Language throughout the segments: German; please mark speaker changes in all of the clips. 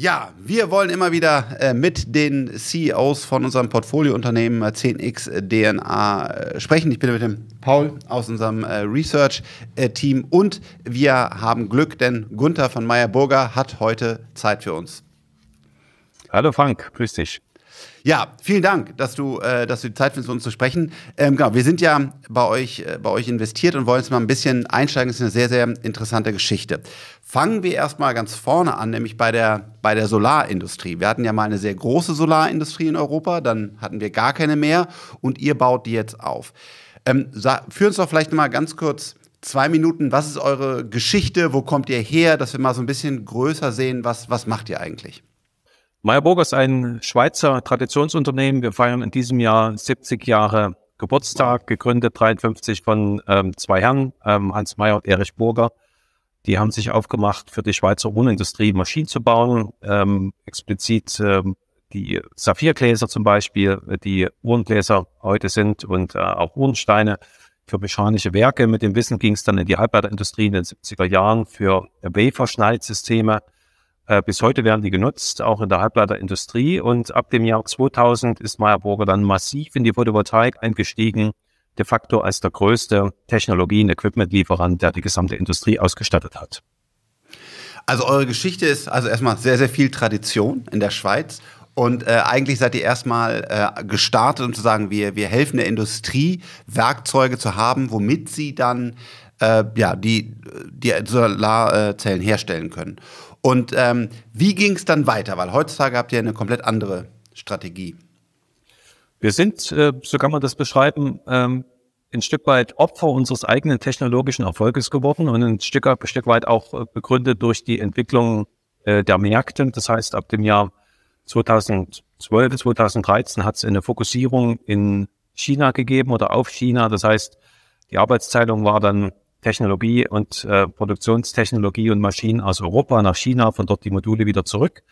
Speaker 1: Ja, wir wollen immer wieder äh, mit den CEOs von unserem Portfoliounternehmen 10x äh, äh, DNA äh, sprechen. Ich bin mit dem Paul aus unserem äh, Research-Team äh, und wir haben Glück, denn Gunther von Meyerburger hat heute Zeit für uns. Hallo Frank, grüß dich. Ja, vielen Dank, dass du, äh, dass du die Zeit findest, uns zu sprechen. Ähm, genau, wir sind ja bei euch, äh, bei euch investiert und wollen jetzt mal ein bisschen einsteigen. Das ist eine sehr, sehr interessante Geschichte. Fangen wir erstmal ganz vorne an, nämlich bei der, bei der Solarindustrie. Wir hatten ja mal eine sehr große Solarindustrie in Europa, dann hatten wir gar keine mehr und ihr baut die jetzt auf. Ähm, führ uns doch vielleicht mal ganz kurz zwei Minuten, was ist eure Geschichte, wo kommt ihr her, dass wir mal so ein bisschen größer sehen, was, was macht ihr eigentlich?
Speaker 2: Meyerburger ist ein Schweizer Traditionsunternehmen. Wir feiern in diesem Jahr 70 Jahre Geburtstag, gegründet 53 von ähm, zwei Herren, ähm, Hans Meyer und Erich Burger. Die haben sich aufgemacht, für die Schweizer Uhrenindustrie Maschinen zu bauen, ähm, explizit ähm, die Saphirgläser zum Beispiel, die Uhrengläser heute sind und äh, auch Uhrensteine für mechanische Werke. Mit dem Wissen ging es dann in die Halbleiterindustrie in den 70er Jahren für Wafer-Schnaldsysteme. Äh, bis heute werden die genutzt, auch in der Halbleiterindustrie. Und ab dem Jahr 2000 ist Meyer dann massiv in die Photovoltaik eingestiegen de facto als der größte Technologie- und Equipmentlieferant, der die gesamte Industrie ausgestattet hat.
Speaker 1: Also eure Geschichte ist also erstmal sehr, sehr viel Tradition in der Schweiz. Und äh, eigentlich seid ihr erstmal äh, gestartet, um zu sagen, wir, wir helfen der Industrie, Werkzeuge zu haben, womit sie dann äh, ja, die, die Solarzellen herstellen können. Und ähm, wie ging es dann weiter? Weil heutzutage habt ihr eine komplett andere Strategie. Wir sind,
Speaker 2: äh, so kann man das beschreiben, ähm, ein Stück weit Opfer unseres eigenen technologischen Erfolges geworden und ein Stück, ein Stück weit auch äh, begründet durch die Entwicklung äh, der Märkte. Das heißt, ab dem Jahr 2012, 2013 hat es eine Fokussierung in China gegeben oder auf China. Das heißt, die Arbeitsteilung war dann Technologie und äh, Produktionstechnologie und Maschinen aus Europa nach China, von dort die Module wieder zurück.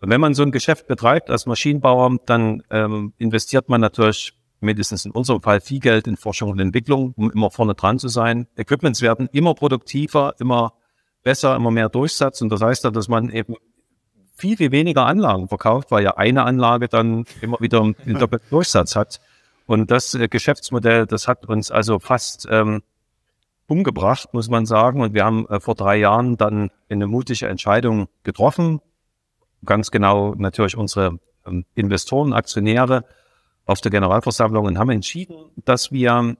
Speaker 2: Und wenn man so ein Geschäft betreibt als Maschinenbauer, dann ähm, investiert man natürlich mindestens in unserem Fall viel Geld in Forschung und Entwicklung, um immer vorne dran zu sein. Equipments werden immer produktiver, immer besser, immer mehr Durchsatz. Und das heißt dann, dass man eben viel, viel weniger Anlagen verkauft, weil ja eine Anlage dann immer wieder den doppelten Durchsatz hat. Und das äh, Geschäftsmodell, das hat uns also fast ähm, umgebracht, muss man sagen. Und wir haben äh, vor drei Jahren dann eine mutige Entscheidung getroffen, ganz genau natürlich unsere ähm, Investoren, Aktionäre auf der Generalversammlung und haben entschieden, dass wir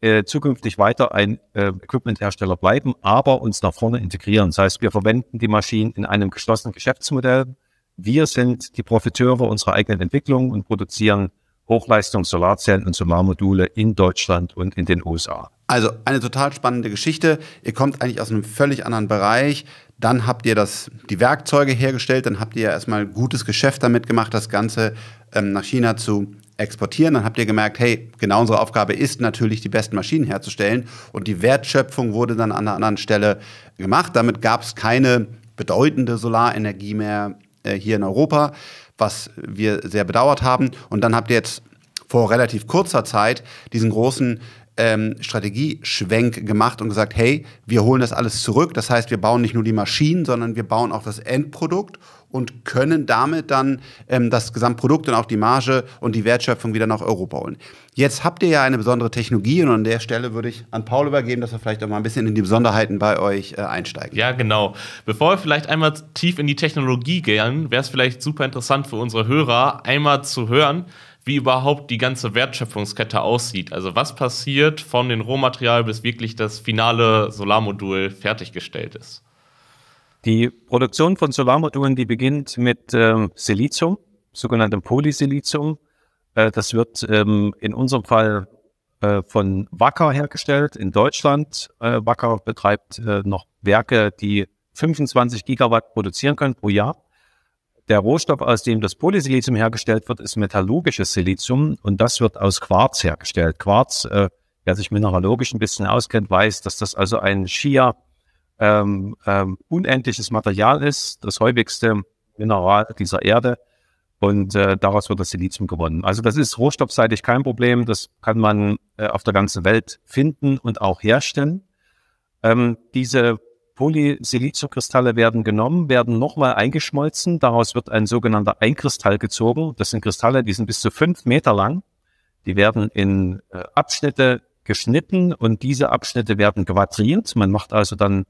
Speaker 2: äh, zukünftig weiter ein äh, Equipment-Hersteller bleiben, aber uns nach vorne integrieren. Das heißt, wir verwenden die Maschinen in einem geschlossenen Geschäftsmodell. Wir sind die Profiteure unserer eigenen Entwicklung und produzieren Hochleistungs-Solarzellen und Solarmodule in Deutschland und in den USA.
Speaker 1: Also eine total spannende Geschichte. Ihr kommt eigentlich aus einem völlig anderen Bereich. Dann habt ihr das, die Werkzeuge hergestellt, dann habt ihr erstmal gutes Geschäft damit gemacht, das Ganze ähm, nach China zu exportieren. Dann habt ihr gemerkt, hey, genau unsere Aufgabe ist natürlich, die besten Maschinen herzustellen. Und die Wertschöpfung wurde dann an einer anderen Stelle gemacht. Damit gab es keine bedeutende Solarenergie mehr äh, hier in Europa, was wir sehr bedauert haben. Und dann habt ihr jetzt vor relativ kurzer Zeit diesen großen ähm, Strategieschwenk gemacht und gesagt, hey, wir holen das alles zurück. Das heißt, wir bauen nicht nur die Maschinen, sondern wir bauen auch das Endprodukt und können damit dann ähm, das Gesamtprodukt und auch die Marge und die Wertschöpfung wieder nach Europa holen. Jetzt habt ihr ja eine besondere Technologie und an der Stelle würde ich an Paul übergeben, dass er vielleicht auch mal ein bisschen in die Besonderheiten bei euch äh, einsteigt.
Speaker 3: Ja, genau. Bevor wir vielleicht einmal tief in die Technologie gehen, wäre es vielleicht super interessant für unsere Hörer, einmal zu hören, wie überhaupt die ganze Wertschöpfungskette aussieht. Also was passiert von den Rohmaterial bis wirklich das finale Solarmodul fertiggestellt ist.
Speaker 2: Die Produktion von Solarmodulen, die beginnt mit ähm, Silizium, sogenanntem Polysilizium. Äh, das wird ähm, in unserem Fall äh, von Wacker hergestellt in Deutschland. Äh, Wacker betreibt äh, noch Werke, die 25 Gigawatt produzieren können pro Jahr der Rohstoff, aus dem das Polysilizium hergestellt wird, ist metallurgisches Silizium und das wird aus Quarz hergestellt. Quarz, äh, wer sich mineralogisch ein bisschen auskennt, weiß, dass das also ein schier ähm, ähm, unendliches Material ist, das häufigste Mineral dieser Erde und äh, daraus wird das Silizium gewonnen. Also das ist rohstoffseitig kein Problem, das kann man äh, auf der ganzen Welt finden und auch herstellen. Ähm, diese Polysilizokristalle werden genommen, werden nochmal eingeschmolzen. Daraus wird ein sogenannter Einkristall gezogen. Das sind Kristalle, die sind bis zu fünf Meter lang. Die werden in äh, Abschnitte geschnitten und diese Abschnitte werden quadriert. Man macht also dann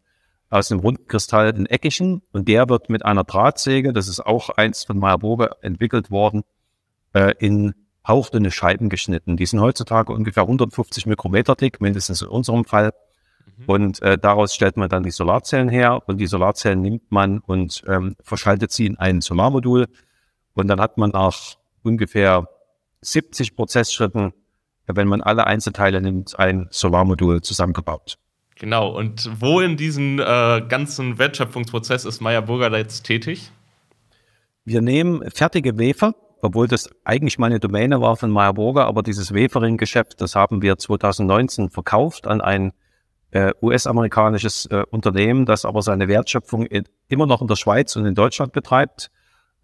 Speaker 2: aus einem Rundkristall den eckigen und der wird mit einer Drahtsäge, das ist auch eins von Meyer Bobe entwickelt worden, äh, in hauchdünne Scheiben geschnitten. Die sind heutzutage ungefähr 150 Mikrometer dick, mindestens in unserem Fall. Mhm. Und äh, daraus stellt man dann die Solarzellen her und die Solarzellen nimmt man und ähm, verschaltet sie in ein Solarmodul. Und dann hat man nach ungefähr 70 Prozessschritten, wenn man alle Einzelteile nimmt, ein Solarmodul zusammengebaut.
Speaker 3: Genau, und wo in diesem äh, ganzen Wertschöpfungsprozess ist Meyer Burger jetzt tätig? Wir
Speaker 2: nehmen fertige Wefer, obwohl das eigentlich meine Domäne war von Meyer Burger, aber dieses Wefering-Geschäft, das haben wir 2019 verkauft an einen äh, US-amerikanisches äh, Unternehmen, das aber seine Wertschöpfung in, immer noch in der Schweiz und in Deutschland betreibt.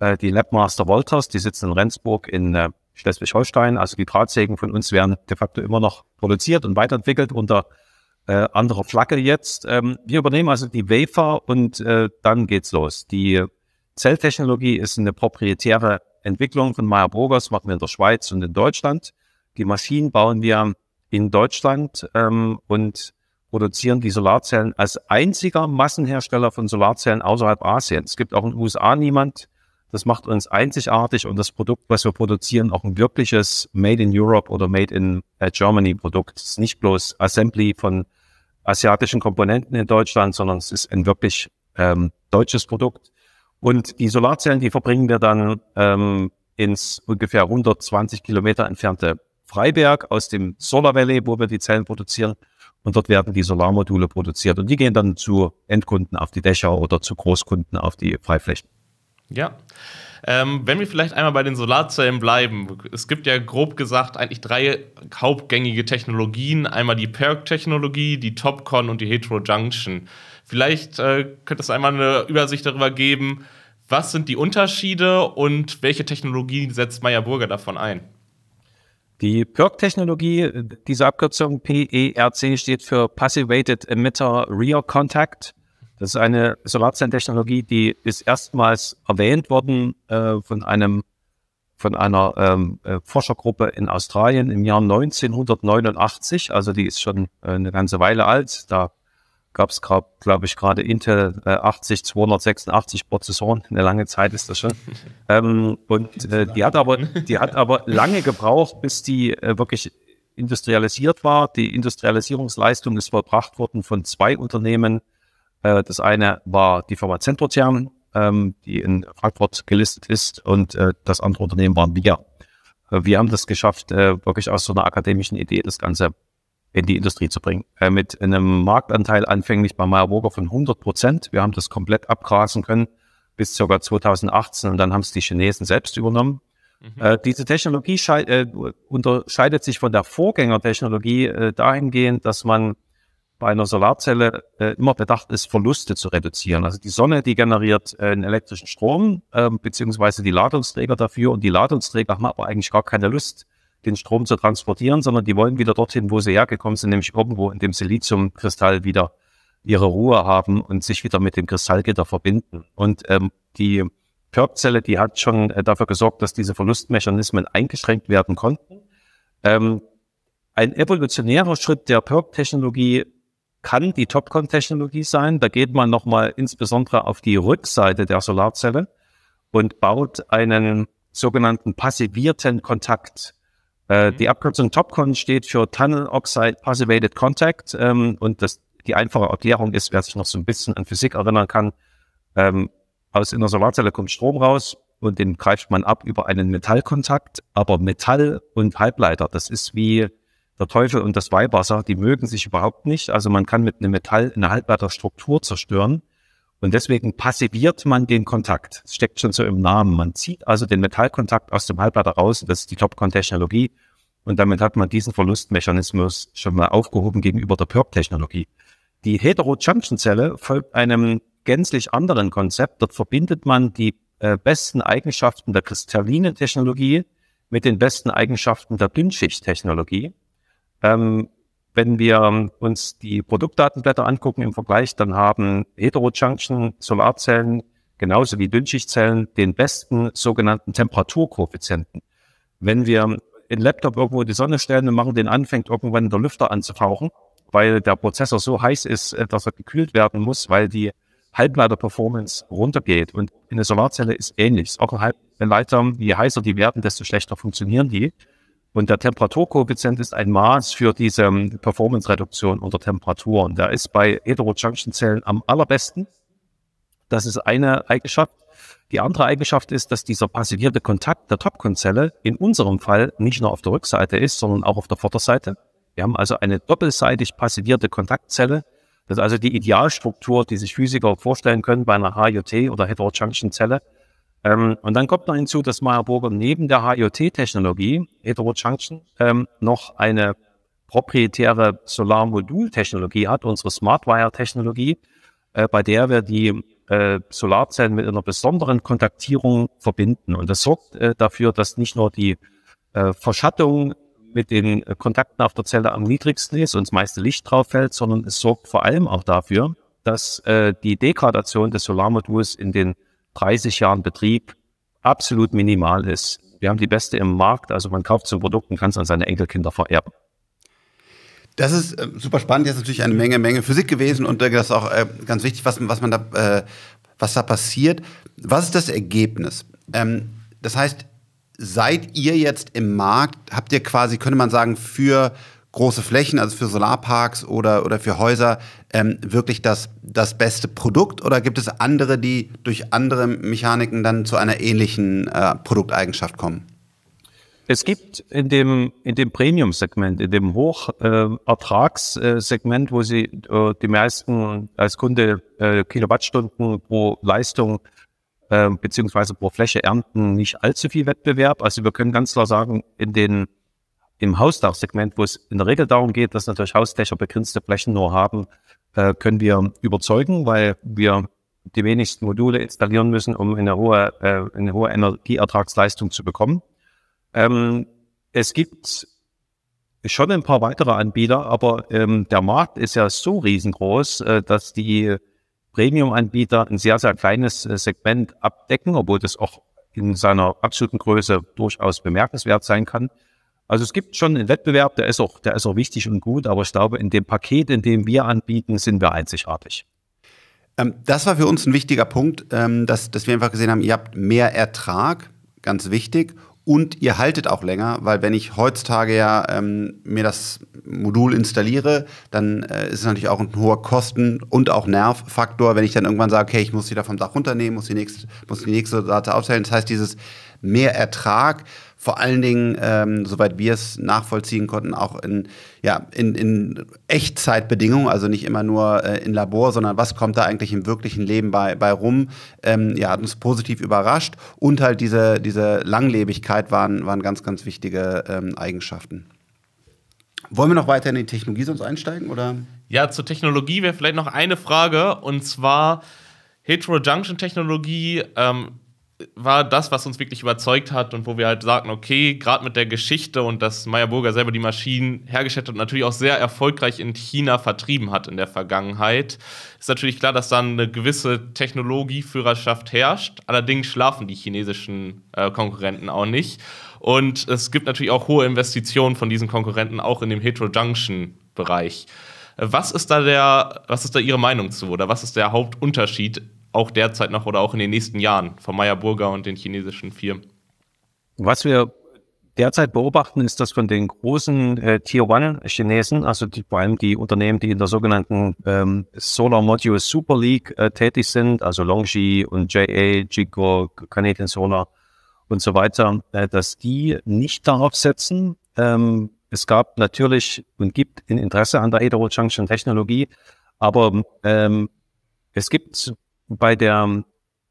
Speaker 2: Äh, die Labmaster Wolters, die sitzen in Rendsburg in äh, Schleswig-Holstein. Also die Drahtsägen von uns werden de facto immer noch produziert und weiterentwickelt unter äh, anderer Flagge jetzt. Ähm, wir übernehmen also die Wafer und äh, dann geht's los. Die Zelltechnologie ist eine proprietäre Entwicklung von Meyer Brogers, machen wir in der Schweiz und in Deutschland. Die Maschinen bauen wir in Deutschland ähm, und produzieren die Solarzellen als einziger Massenhersteller von Solarzellen außerhalb Asiens. Es gibt auch in den USA niemand. Das macht uns einzigartig und das Produkt, was wir produzieren, auch ein wirkliches Made in Europe oder Made in äh, Germany Produkt. Es ist nicht bloß Assembly von asiatischen Komponenten in Deutschland, sondern es ist ein wirklich ähm, deutsches Produkt. Und die Solarzellen, die verbringen wir dann ähm, ins ungefähr 120 Kilometer entfernte Freiberg aus dem Solar Valley, wo wir die Zellen produzieren. Und dort werden die Solarmodule produziert. Und die gehen dann zu Endkunden auf die Dächer oder zu Großkunden auf die Freiflächen.
Speaker 3: Ja. Ähm, wenn wir vielleicht einmal bei den Solarzellen bleiben. Es gibt ja grob gesagt eigentlich drei hauptgängige Technologien. Einmal die PERC-Technologie, die TopCon und die Heterojunction. Vielleicht äh, könnte es einmal eine Übersicht darüber geben, was sind die Unterschiede und welche Technologien setzt Meyer Burger davon ein?
Speaker 2: Die PERC-Technologie, diese Abkürzung PERC steht für Passivated Emitter Rear Contact. Das ist eine Solarzellentechnologie, die ist erstmals erwähnt worden äh, von einem von einer ähm, äh, Forschergruppe in Australien im Jahr 1989. Also die ist schon äh, eine ganze Weile alt. Da gab es, glaube ich, gerade Intel äh, 80, 286 Prozessoren. Eine lange Zeit ist das schon. ähm, und äh, die, hat aber, die hat aber lange gebraucht, bis die äh, wirklich industrialisiert war. Die Industrialisierungsleistung ist vollbracht worden von zwei Unternehmen. Äh, das eine war die Firma Centrotherm, ähm, die in Frankfurt gelistet ist, und äh, das andere Unternehmen waren wir. Äh, wir haben das geschafft, wirklich aus so einer akademischen Idee das Ganze in die Industrie zu bringen. Äh, mit einem Marktanteil anfänglich bei Meyer Burger von 100 Prozent. Wir haben das komplett abgrasen können bis circa 2018 und dann haben es die Chinesen selbst übernommen. Mhm. Äh, diese Technologie äh, unterscheidet sich von der Vorgängertechnologie äh, dahingehend, dass man bei einer Solarzelle äh, immer bedacht ist, Verluste zu reduzieren. Also die Sonne, die generiert äh, einen elektrischen Strom, ähm, beziehungsweise die Ladungsträger dafür und die Ladungsträger haben aber eigentlich gar keine Lust, den Strom zu transportieren, sondern die wollen wieder dorthin, wo sie hergekommen sind, nämlich irgendwo, in dem Siliziumkristall wieder ihre Ruhe haben und sich wieder mit dem Kristallgitter verbinden. Und ähm, die PERP-Zelle, die hat schon äh, dafür gesorgt, dass diese Verlustmechanismen eingeschränkt werden konnten. Ähm, ein evolutionärer Schritt der PERP-Technologie kann die Topcon-Technologie sein. Da geht man nochmal insbesondere auf die Rückseite der Solarzelle und baut einen sogenannten passivierten Kontakt äh, mhm. Die Abkürzung TOPCon steht für Tunnel Oxide Passivated Contact ähm, und das, die einfache Erklärung ist, wer sich noch so ein bisschen an Physik erinnern kann, ähm, aus einer Solarzelle kommt Strom raus und den greift man ab über einen Metallkontakt, aber Metall und Halbleiter, das ist wie der Teufel und das Weihwasser, die mögen sich überhaupt nicht. Also man kann mit einem Metall eine Halbleiterstruktur zerstören. Und deswegen passiviert man den Kontakt. Das steckt schon so im Namen. Man zieht also den Metallkontakt aus dem Halbleiter raus. Das ist die Topcon-Technologie. Und damit hat man diesen Verlustmechanismus schon mal aufgehoben gegenüber der PERC-Technologie. Die Heterojunction-Zelle folgt einem gänzlich anderen Konzept. Dort verbindet man die äh, besten Eigenschaften der kristallinen Technologie mit den besten Eigenschaften der Dünnschichttechnologie. Ähm, wenn wir uns die Produktdatenblätter angucken im Vergleich, dann haben Heterojunction Solarzellen genauso wie Dünnschichtzellen den besten sogenannten Temperaturkoeffizienten. Wenn wir den Laptop irgendwo in die Sonne stellen und machen den anfängt irgendwann der Lüfter anzutauchen, weil der Prozessor so heiß ist, äh, dass er gekühlt werden muss, weil die Halbleiter-Performance runtergeht. Und in der Solarzelle ist ähnlich. Auch ein Halbleiter, je heißer die werden, desto schlechter funktionieren die. Und der Temperaturkoeffizient ist ein Maß für diese ähm, Performance-Reduktion unter Temperaturen. Der ist bei Heterojunction-Zellen am allerbesten. Das ist eine Eigenschaft. Die andere Eigenschaft ist, dass dieser passivierte Kontakt der Topkonzelle in unserem Fall nicht nur auf der Rückseite ist, sondern auch auf der Vorderseite. Wir haben also eine doppelseitig passivierte Kontaktzelle. Das ist also die Idealstruktur, die sich Physiker vorstellen können bei einer HJT oder Heterojunction-Zelle. Ähm, und dann kommt noch hinzu, dass Meyerburger neben der HIOT-Technologie, Heterojunction, ähm, noch eine proprietäre Solarmodul-Technologie hat, unsere SmartWire-Technologie, äh, bei der wir die äh, Solarzellen mit einer besonderen Kontaktierung verbinden. Und das sorgt äh, dafür, dass nicht nur die äh, Verschattung mit den Kontakten auf der Zelle am niedrigsten ist und das meiste Licht drauf fällt, sondern es sorgt vor allem auch dafür, dass äh, die Degradation des Solarmoduls in den 30 Jahren Betrieb absolut minimal ist. Wir haben die beste im Markt, also man kauft so ein Produkt und kann es an seine Enkelkinder vererben.
Speaker 1: Das ist äh, super spannend. Jetzt natürlich eine Menge, Menge Physik gewesen und äh, das ist auch äh, ganz wichtig, was, was man da, äh, was da passiert. Was ist das Ergebnis? Ähm, das heißt, seid ihr jetzt im Markt? Habt ihr quasi, könnte man sagen, für große Flächen, also für Solarparks oder, oder für Häuser, ähm, wirklich das, das beste Produkt? Oder gibt es andere, die durch andere Mechaniken dann zu einer ähnlichen äh, Produkteigenschaft kommen?
Speaker 2: Es gibt in dem, in dem Premium-Segment, in dem Hochertragssegment, äh, wo Sie äh, die meisten als Kunde äh, Kilowattstunden pro Leistung äh, beziehungsweise pro Fläche ernten, nicht allzu viel Wettbewerb. Also wir können ganz klar sagen, in den im Hausdachsegment, wo es in der Regel darum geht, dass natürlich Hausdächer begrenzte Flächen nur haben, äh, können wir überzeugen, weil wir die wenigsten Module installieren müssen, um eine hohe, äh, eine hohe Energieertragsleistung zu bekommen. Ähm, es gibt schon ein paar weitere Anbieter, aber ähm, der Markt ist ja so riesengroß, äh, dass die Premium-Anbieter ein sehr, sehr kleines äh, Segment abdecken, obwohl das auch in seiner absoluten Größe durchaus bemerkenswert sein kann. Also es gibt schon einen Wettbewerb, der ist auch,
Speaker 1: der ist auch wichtig und gut, aber ich glaube, in dem Paket, in dem wir anbieten, sind wir einzigartig. Ähm, das war für uns ein wichtiger Punkt, ähm, dass, dass wir einfach gesehen haben, ihr habt mehr Ertrag, ganz wichtig, und ihr haltet auch länger, weil wenn ich heutzutage ja ähm, mir das Modul installiere, dann äh, ist es natürlich auch ein hoher Kosten- und auch Nervfaktor, wenn ich dann irgendwann sage, okay, ich muss die da vom Dach runternehmen, muss die nächste, muss die nächste Date aufstellen. Das heißt, dieses Mehrertrag vor allen Dingen, ähm, soweit wir es nachvollziehen konnten, auch in, ja, in, in Echtzeitbedingungen, also nicht immer nur äh, in Labor, sondern was kommt da eigentlich im wirklichen Leben bei, bei rum, ähm, ja, hat uns positiv überrascht. Und halt diese, diese Langlebigkeit waren, waren ganz, ganz wichtige ähm, Eigenschaften. Wollen wir noch weiter in die Technologie sonst einsteigen? Oder?
Speaker 3: Ja, zur Technologie wäre vielleicht noch eine Frage und zwar Heterojunction-Technologie. Ähm, war das, was uns wirklich überzeugt hat und wo wir halt sagten, okay, gerade mit der Geschichte und dass Burger selber die Maschinen hergestellt hat und natürlich auch sehr erfolgreich in China vertrieben hat in der Vergangenheit, ist natürlich klar, dass da eine gewisse Technologieführerschaft herrscht. Allerdings schlafen die chinesischen äh, Konkurrenten auch nicht. Und es gibt natürlich auch hohe Investitionen von diesen Konkurrenten auch in dem Heterojunction-Bereich. Was ist da der, was ist da Ihre Meinung zu oder was ist der Hauptunterschied auch derzeit noch oder auch in den nächsten Jahren von Meyer Burger und den chinesischen Firmen.
Speaker 2: Was wir derzeit beobachten, ist, dass von den großen äh, Tier one Chinesen, also die, vor allem die Unternehmen, die in der sogenannten ähm, Solar Module Super League äh, tätig sind, also Longi und JA, Jigo, Canadian Solar und so weiter, äh, dass die nicht darauf setzen. Ähm, es gab natürlich und gibt ein Interesse an der Heterojunction Technologie, aber ähm, es gibt bei der ähm,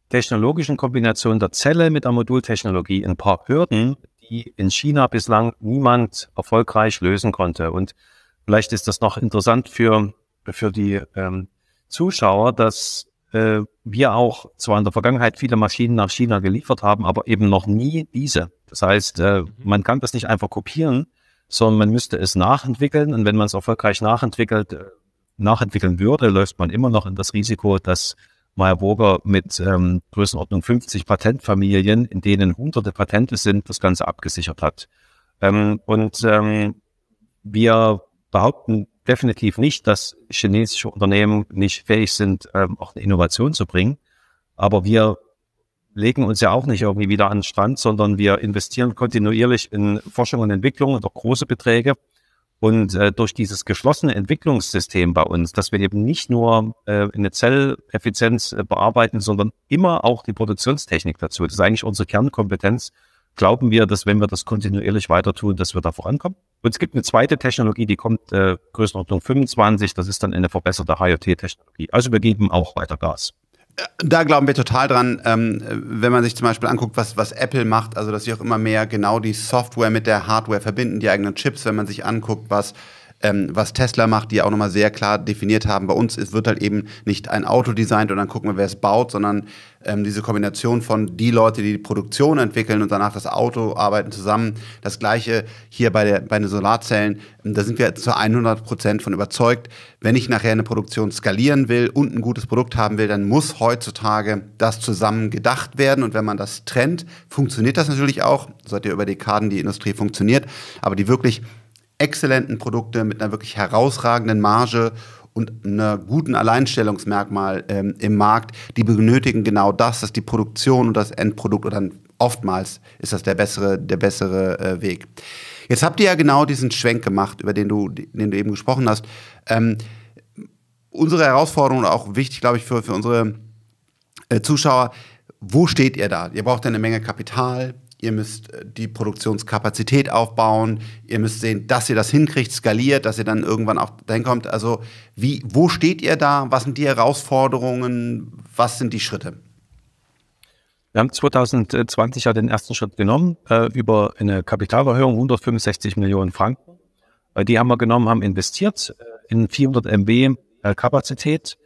Speaker 2: technologischen Kombination der Zelle mit der Modultechnologie ein paar Hürden, die in China bislang niemand erfolgreich lösen konnte. Und vielleicht ist das noch interessant für, für die ähm, Zuschauer, dass äh, wir auch zwar in der Vergangenheit viele Maschinen nach China geliefert haben, aber eben noch nie diese. Das heißt, äh, mhm. man kann das nicht einfach kopieren, sondern man müsste es nachentwickeln. Und wenn man es erfolgreich nachentwickelt, äh, nachentwickeln würde, läuft man immer noch in das Risiko, dass Meyer Burger mit ähm, Größenordnung 50 Patentfamilien, in denen hunderte Patente sind, das Ganze abgesichert hat. Ähm, und ähm, wir behaupten definitiv nicht, dass chinesische Unternehmen nicht fähig sind, ähm, auch eine Innovation zu bringen. Aber wir legen uns ja auch nicht irgendwie wieder an den Strand, sondern wir investieren kontinuierlich in Forschung und Entwicklung und auch große Beträge. Und äh, durch dieses geschlossene Entwicklungssystem bei uns, dass wir eben nicht nur äh, eine Zelleffizienz äh, bearbeiten, sondern immer auch die Produktionstechnik dazu. Das ist eigentlich unsere Kernkompetenz. Glauben wir, dass wenn wir das kontinuierlich weiter tun, dass wir da vorankommen? Und es gibt eine zweite Technologie, die kommt äh, Größenordnung 25. Das ist dann eine verbesserte IoT-Technologie. Also wir geben auch weiter Gas.
Speaker 1: Da glauben wir total dran, ähm, wenn man sich zum Beispiel anguckt, was, was Apple macht, also dass sie auch immer mehr genau die Software mit der Hardware verbinden, die eigenen Chips, wenn man sich anguckt, was ähm, was Tesla macht, die auch nochmal sehr klar definiert haben, bei uns ist, wird halt eben nicht ein Auto designt und dann gucken wir, wer es baut, sondern ähm, diese Kombination von die Leute, die die Produktion entwickeln und danach das Auto arbeiten zusammen. Das gleiche hier bei, der, bei den Solarzellen, da sind wir zu 100 Prozent von überzeugt. Wenn ich nachher eine Produktion skalieren will und ein gutes Produkt haben will, dann muss heutzutage das zusammen gedacht werden. Und wenn man das trennt, funktioniert das natürlich auch. Seid ihr über Dekaden die Industrie funktioniert. Aber die wirklich exzellenten Produkte mit einer wirklich herausragenden Marge und einem guten Alleinstellungsmerkmal ähm, im Markt, die benötigen genau das, dass die Produktion und das Endprodukt oder dann oftmals ist das der bessere, der bessere äh, Weg. Jetzt habt ihr ja genau diesen Schwenk gemacht, über den du, den du eben gesprochen hast. Ähm, unsere Herausforderung und auch wichtig, glaube ich, für, für unsere äh, Zuschauer, wo steht ihr da? Ihr braucht ja eine Menge Kapital, ihr müsst äh, die Produktionskapazität aufbauen, ihr müsst sehen, dass ihr das hinkriegt, skaliert, dass ihr dann irgendwann auch dahin kommt. Also wie, wo steht ihr da? Was sind die Herausforderungen? Was sind die Schritte?
Speaker 2: Wir haben 2020 ja den ersten Schritt genommen äh, über eine Kapitalerhöhung 165 Millionen Franken. Äh, die haben wir genommen, haben investiert äh, in 400 MW äh, Kapazität.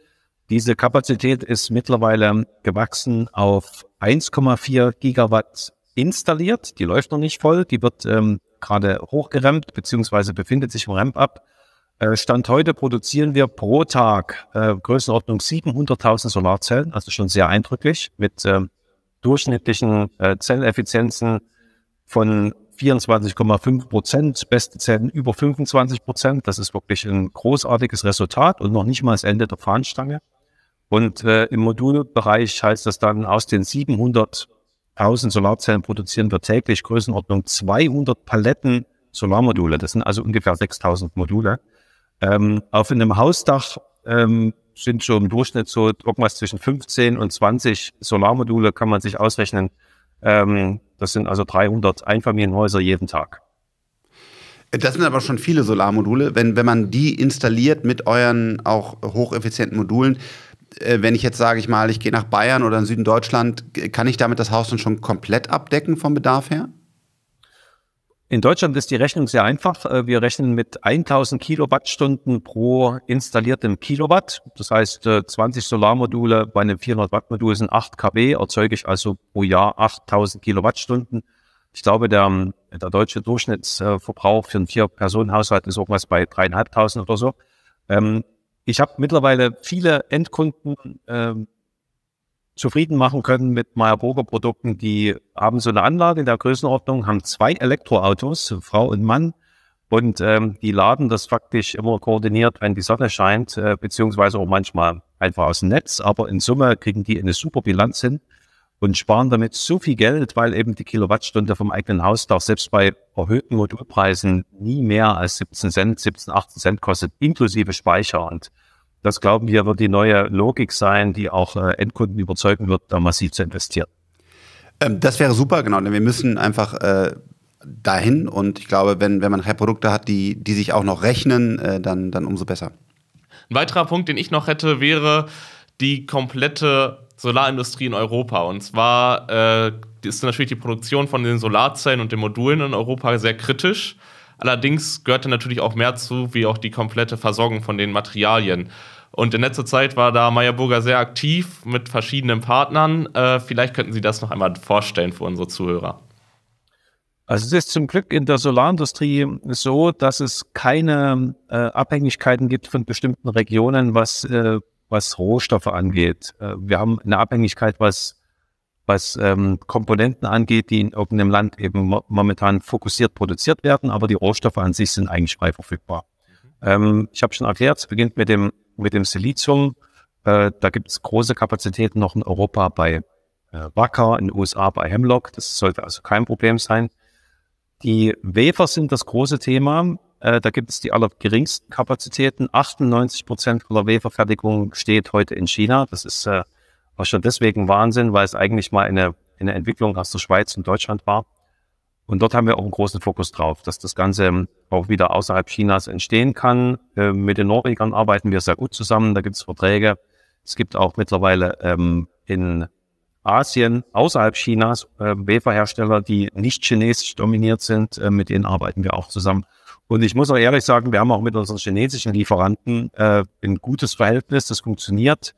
Speaker 2: Diese Kapazität ist mittlerweile gewachsen auf 1,4 Gigawatt installiert, die läuft noch nicht voll, die wird ähm, gerade hochgerempt bzw. befindet sich im Ramp-up. Äh, Stand heute produzieren wir pro Tag äh, Größenordnung 700.000 Solarzellen, also schon sehr eindrücklich, mit ähm, durchschnittlichen äh, Zelleffizienzen von 24,5 Prozent, beste Zellen über 25 Prozent. Das ist wirklich ein großartiges Resultat und noch nicht mal das Ende der Fahnenstange. Und äh, im Modulbereich heißt das dann aus den 700 1000 Solarzellen produzieren wir täglich, Größenordnung 200 Paletten Solarmodule. Das sind also ungefähr 6000 Module. Ähm, auf einem Hausdach ähm, sind schon im Durchschnitt so irgendwas zwischen 15 und 20 Solarmodule, kann man sich ausrechnen. Ähm, das sind also 300 Einfamilienhäuser jeden Tag.
Speaker 1: Das sind aber schon viele Solarmodule. Wenn, wenn man die installiert mit euren auch hocheffizienten Modulen, äh, wenn ich jetzt sage ich mal, ich gehe nach Bayern oder in Süden Deutschland, kann ich damit das Haus dann schon komplett abdecken vom Bedarf her? In Deutschland ist die Rechnung sehr einfach. Äh, wir rechnen mit
Speaker 2: 1000 Kilowattstunden pro installiertem Kilowatt. Das heißt, 20 äh, Solarmodule bei einem 400 Watt Modul sind 8 kW, erzeuge ich also pro Jahr 8000 Kilowattstunden. Ich glaube, der, ähm, der deutsche Durchschnittsverbrauch für einen Vier-Personen-Haushalt ist irgendwas bei dreieinhalbtausend oder so. Ähm, ich habe mittlerweile viele Endkunden ähm, zufrieden machen können mit Meyerburger Produkten. Die haben so eine Anlage in der Größenordnung, haben zwei Elektroautos, Frau und Mann. Und ähm, die laden das faktisch immer koordiniert, wenn die Sonne scheint, äh, beziehungsweise auch manchmal einfach aus dem Netz. Aber in Summe kriegen die eine super Bilanz hin und sparen damit so viel Geld, weil eben die Kilowattstunde vom eigenen Hausdach selbst bei erhöhten Modulpreisen nie mehr als 17 Cent, 17, 18 Cent kostet, inklusive Speicher. Und das glauben wir wird die neue Logik sein,
Speaker 1: die auch äh, Endkunden überzeugen wird, da massiv zu investieren. Ähm, das wäre super, genau. Denn wir müssen einfach äh, dahin und ich glaube, wenn, wenn man Produkte hat, die, die sich auch noch rechnen, äh, dann, dann umso besser.
Speaker 3: Ein weiterer Punkt, den ich noch hätte, wäre die komplette Solarindustrie in Europa. Und zwar äh, ist natürlich die Produktion von den Solarzellen und den Modulen in Europa sehr kritisch. Allerdings gehört da natürlich auch mehr zu, wie auch die komplette Versorgung von den Materialien. Und in letzter Zeit war da Meyerburger sehr aktiv mit verschiedenen Partnern. Äh, vielleicht könnten Sie das noch einmal vorstellen für unsere Zuhörer.
Speaker 2: Also es ist zum Glück in der Solarindustrie so, dass es keine äh, Abhängigkeiten gibt von bestimmten Regionen, was äh, was Rohstoffe angeht. Äh, wir haben eine Abhängigkeit, was, was ähm, Komponenten angeht, die in irgendeinem Land eben mo momentan fokussiert produziert werden, aber die Rohstoffe an sich sind eigentlich frei verfügbar. Mhm. Ähm, ich habe schon erklärt, es beginnt mit dem, mit dem Silizium. Äh, da gibt es große Kapazitäten noch in Europa bei äh, Wacker, in den USA bei Hemlock. Das sollte also kein Problem sein. Die Wefer sind das große Thema. Äh, da gibt es die allergeringsten Kapazitäten. 98 Prozent aller Waferfertigung steht heute in China. Das ist äh, auch schon deswegen Wahnsinn, weil es eigentlich mal eine, eine Entwicklung aus der Schweiz und Deutschland war. Und dort haben wir auch einen großen Fokus drauf, dass das Ganze ähm, auch wieder außerhalb Chinas entstehen kann. Äh, mit den Norwegern arbeiten wir sehr gut zusammen. Da gibt es Verträge. Es gibt auch mittlerweile ähm, in Asien, außerhalb Chinas, äh, Waferhersteller, die nicht chinesisch dominiert sind. Äh, mit denen arbeiten wir auch zusammen. Und ich muss auch ehrlich sagen, wir haben auch mit unseren chinesischen Lieferanten äh, ein gutes Verhältnis, das funktioniert.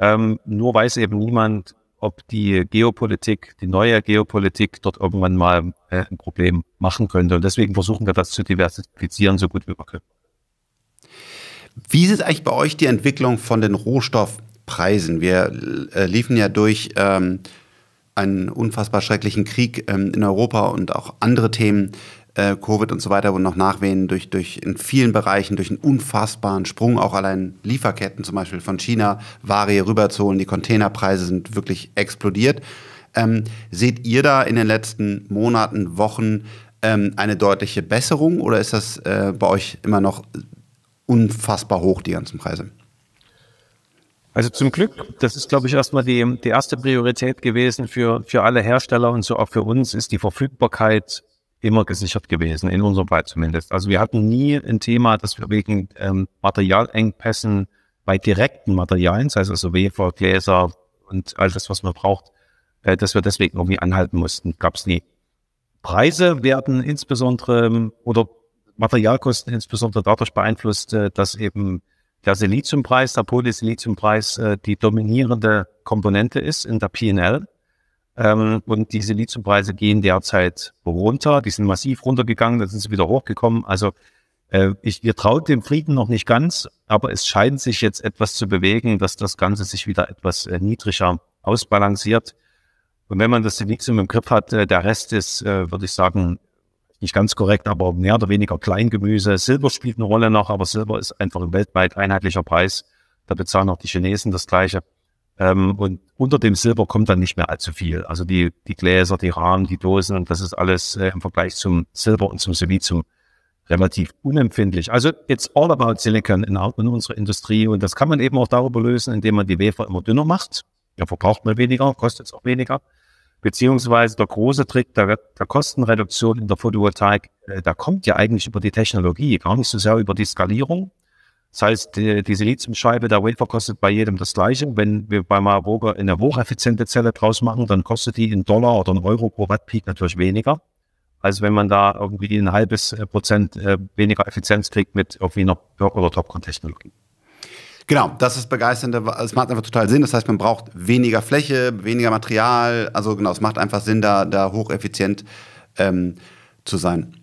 Speaker 2: Ähm, nur weiß eben niemand, ob die Geopolitik, die neue Geopolitik dort irgendwann mal äh, ein Problem machen könnte. Und deswegen versuchen wir das zu diversifizieren, so gut wie wir können.
Speaker 1: Wie ist es eigentlich bei euch die Entwicklung von den Rohstoffpreisen? Wir äh, liefen ja durch ähm, einen unfassbar schrecklichen Krieg ähm, in Europa und auch andere Themen äh, Covid und so weiter und noch Nachwehen durch, durch in vielen Bereichen, durch einen unfassbaren Sprung, auch allein Lieferketten zum Beispiel von China, Ware hier rüberzuholen, die Containerpreise sind wirklich explodiert. Ähm, seht ihr da in den letzten Monaten, Wochen ähm, eine deutliche Besserung oder ist das äh, bei euch immer noch unfassbar hoch, die ganzen Preise? Also zum Glück,
Speaker 2: das ist, glaube ich, erstmal die, die erste Priorität gewesen für, für alle Hersteller und so auch für uns, ist die Verfügbarkeit immer gesichert gewesen, in unserem Fall zumindest. Also wir hatten nie ein Thema, dass wir wegen ähm, Materialengpässen bei direkten Materialien, sei es also Wefer, Gläser und all das, was man braucht, äh, dass wir deswegen irgendwie anhalten mussten, gab es nie. Preise werden insbesondere ähm, oder Materialkosten insbesondere dadurch beeinflusst, äh, dass eben der Siliziumpreis, der Polysiliziumpreis äh, die dominierende Komponente ist in der P&L ähm, und diese Lithiumpreise gehen derzeit runter. Die sind massiv runtergegangen, dann sind sie wieder hochgekommen. Also äh, ich, wir traut dem Frieden noch nicht ganz, aber es scheint sich jetzt etwas zu bewegen, dass das Ganze sich wieder etwas äh, niedriger ausbalanciert. Und wenn man das Lithium im Griff hat, äh, der Rest ist, äh, würde ich sagen, nicht ganz korrekt, aber mehr oder weniger Kleingemüse. Silber spielt eine Rolle noch, aber Silber ist einfach ein weltweit einheitlicher Preis. Da bezahlen auch die Chinesen das Gleiche. Ähm, und unter dem Silber kommt dann nicht mehr allzu viel. Also die, die Gläser, die Rahmen, die Dosen und das ist alles äh, im Vergleich zum Silber und zum Silizium relativ unempfindlich. Also it's all about Silicon in, in unserer Industrie und das kann man eben auch darüber lösen, indem man die Wefer immer dünner macht. Ja, verbraucht man weniger, kostet es auch weniger. Beziehungsweise der große Trick der, der Kostenreduktion in der Photovoltaik, äh, da kommt ja eigentlich über die Technologie, gar nicht so sehr über die Skalierung. Das heißt, die, diese Lithiumscheibe, der Wafer kostet bei jedem das gleiche. Wenn wir bei Marburga eine hocheffiziente Zelle draus machen, dann kostet die in Dollar oder in Euro pro Wattpeak natürlich weniger. Also wenn man da irgendwie ein halbes äh, Prozent äh, weniger Effizienz kriegt mit irgendwie einer Birk- oder Topcon-Technologie.
Speaker 1: Genau, das ist begeisternd. Es macht einfach total Sinn. Das heißt, man braucht weniger Fläche, weniger Material. Also genau, es macht einfach Sinn, da, da hocheffizient ähm, zu sein.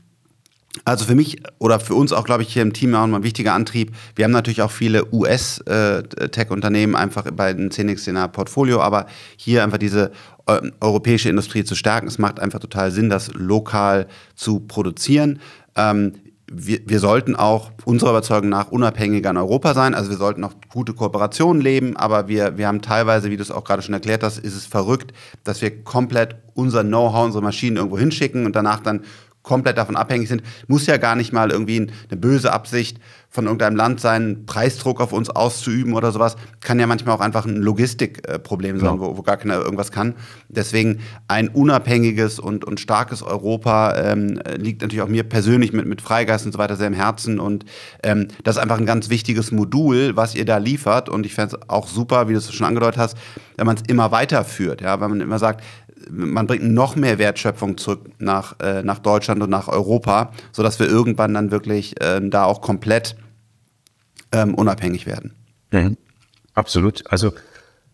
Speaker 1: Also für mich oder für uns auch, glaube ich, hier im Team auch ein wichtiger Antrieb. Wir haben natürlich auch viele US-Tech-Unternehmen äh, einfach bei den Zenix in der Portfolio, aber hier einfach diese ähm, europäische Industrie zu stärken. Es macht einfach total Sinn, das lokal zu produzieren. Ähm, wir, wir, sollten auch unserer Überzeugung nach unabhängiger in Europa sein. Also wir sollten auch gute Kooperationen leben, aber wir, wir haben teilweise, wie du es auch gerade schon erklärt hast, ist es verrückt, dass wir komplett unser Know-how, unsere Maschinen irgendwo hinschicken und danach dann komplett davon abhängig sind, muss ja gar nicht mal irgendwie eine böse Absicht von irgendeinem Land sein, Preisdruck auf uns auszuüben oder sowas. Kann ja manchmal auch einfach ein Logistikproblem sein, ja. Genau. wo, wo, gar keiner irgendwas kann. Deswegen ein unabhängiges und, und starkes Europa ähm, liegt natürlich auch mir persönlich mit, mit Freigeist und so weiter sehr im Herzen. Und ähm, das ist einfach ein ganz wichtiges Modul, was ihr da liefert. Und ich fände es auch super, wie du es schon angedeutet hast, wenn man es immer weiterführt. Ja? Wenn man immer sagt, man bringt noch mehr Wertschöpfung zurück nach, äh, nach Deutschland und nach Europa, sodass wir irgendwann dann wirklich äh, da auch komplett ähm, unabhängig werden.
Speaker 2: Mhm. Absolut. Also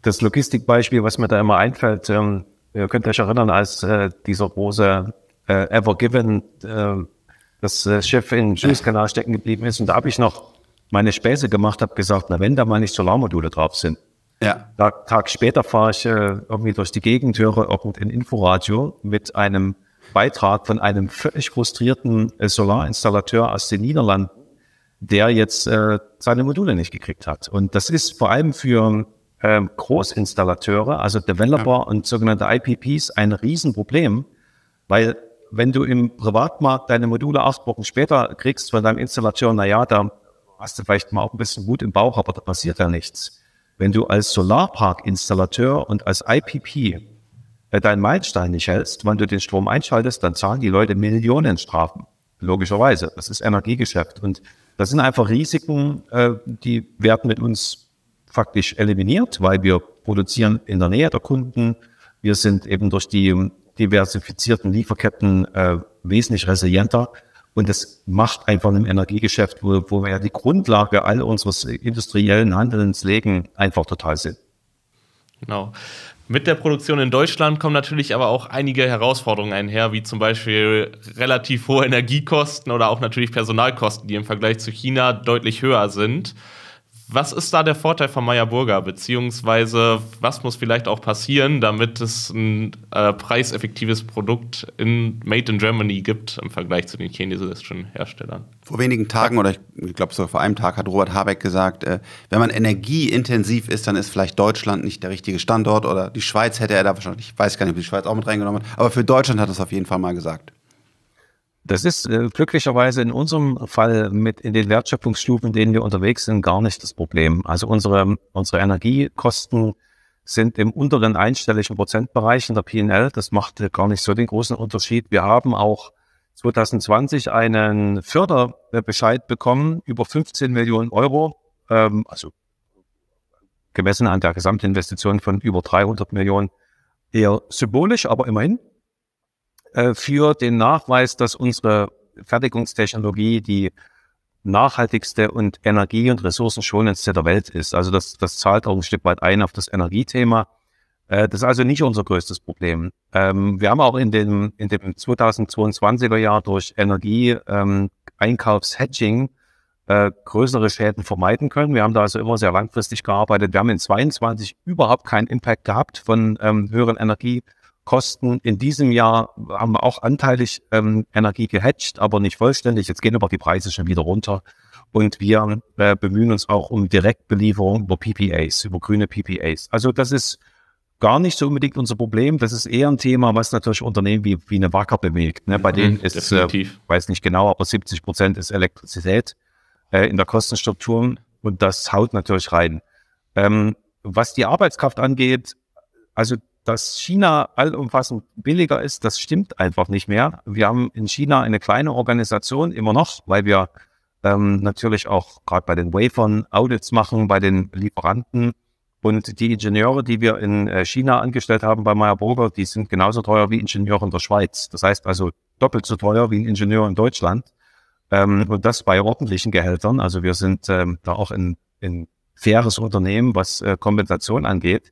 Speaker 2: das Logistikbeispiel, was mir da immer einfällt, ähm, ihr könnt euch erinnern, als äh, dieser große äh, Ever Given ähm, das äh, Schiff in Suezkanal stecken geblieben ist und da habe ich noch meine Späße gemacht, habe gesagt, na wenn da mal nicht Solarmodule drauf sind ja. Tag, Tag später fahre ich äh, irgendwie durch die Gegend, höre irgendein Inforadio mit einem Beitrag von einem völlig frustrierten äh, Solarinstallateur aus den Niederlanden, der jetzt äh, seine Module nicht gekriegt hat. Und das ist vor allem für ähm, Großinstallateure, also Developer ja. und sogenannte IPPs, ein Riesenproblem, weil wenn du im Privatmarkt deine Module acht Wochen später kriegst von deinem Installateur, naja, ja, da hast du vielleicht mal auch ein bisschen Wut im Bauch, aber da passiert ja nichts. Wenn du als Solarpark-Installateur und als IPP äh, deinen Meilenstein nicht hältst, wenn du den Strom einschaltest, dann zahlen die Leute Millionen Strafen. Logischerweise. Das ist Energiegeschäft. Und das sind einfach Risiken, äh, die werden mit uns faktisch eliminiert, weil wir produzieren in der Nähe der Kunden. Wir sind eben durch die diversifizierten Lieferketten äh, wesentlich resilienter. Und das macht einfach im Energiegeschäft, wo, wo wir ja die Grundlage all unseres industriellen Handelns legen, einfach total Sinn.
Speaker 3: Genau. Mit der Produktion in Deutschland kommen natürlich aber auch einige Herausforderungen einher, wie zum Beispiel relativ hohe Energiekosten oder auch natürlich Personalkosten, die im Vergleich zu China deutlich höher sind. Was ist da der Vorteil von Meyer Burger, beziehungsweise was muss vielleicht auch passieren, damit es ein äh, preiseffektives Produkt in Made in Germany gibt im Vergleich zu den chinesischen Herstellern?
Speaker 1: Vor wenigen Tagen oder ich glaube sogar vor einem Tag hat Robert Habeck gesagt, äh, wenn man energieintensiv ist, dann ist vielleicht Deutschland nicht der richtige Standort oder die Schweiz hätte er da wahrscheinlich, ich weiß gar nicht, ob die Schweiz auch mit reingenommen hat, aber für Deutschland hat er es auf jeden Fall mal gesagt. Das ist äh, glücklicherweise in unserem Fall mit in den
Speaker 2: Wertschöpfungsstufen, in denen wir unterwegs sind, gar nicht das Problem. Also unsere, unsere Energiekosten sind im unteren einstelligen Prozentbereich in der PL. Das macht äh, gar nicht so den großen Unterschied. Wir haben auch 2020 einen Förderbescheid bekommen über 15 Millionen Euro, ähm, also gemessen an der Gesamtinvestition von über 300 Millionen. Eher symbolisch, aber immerhin äh, für den Nachweis, dass unsere Fertigungstechnologie die nachhaltigste und energie- und ressourcenschonendste der Welt ist. Also das, das zahlt auch ein Stück weit ein auf das Energiethema. Äh, das ist also nicht unser größtes Problem. Ähm, wir haben auch in dem, in dem 2022er Jahr durch Energie-Einkaufs-Hedging ähm, äh, größere Schäden vermeiden können. Wir haben da also immer sehr langfristig gearbeitet. Wir haben in 22 überhaupt keinen Impact gehabt von ähm, höheren Energie- Kosten in diesem Jahr haben wir auch anteilig ähm, Energie gehatcht, aber nicht vollständig. Jetzt gehen aber die Preise schon wieder runter. Und wir äh, bemühen uns auch um Direktbelieferung über PPAs, über grüne PPAs. Also das ist gar nicht so unbedingt unser Problem. Das ist eher ein Thema, was natürlich Unternehmen wie, wie eine Wacker bewegt. Ne? Bei denen ist, äh, definitiv. äh, weiß nicht genau, aber 70 Prozent ist Elektrizität äh, in der Kostenstruktur und das haut natürlich rein. Ähm, was die Arbeitskraft angeht, also dass China allumfassend billiger ist, das stimmt einfach nicht mehr. Wir haben in China eine kleine Organisation immer noch, weil wir ähm, natürlich auch gerade bei den Wafern Audits machen, bei den Lieferanten. Und die Ingenieure, die wir in äh, China angestellt haben bei Meyer Burger, die sind genauso teuer wie Ingenieure in der Schweiz. Das heißt also doppelt so teuer wie ein Ingenieur in Deutschland. Ähm, und das bei ordentlichen Gehältern. Also wir sind ähm, da auch ein, in faires Unternehmen, was äh, Kompensation angeht.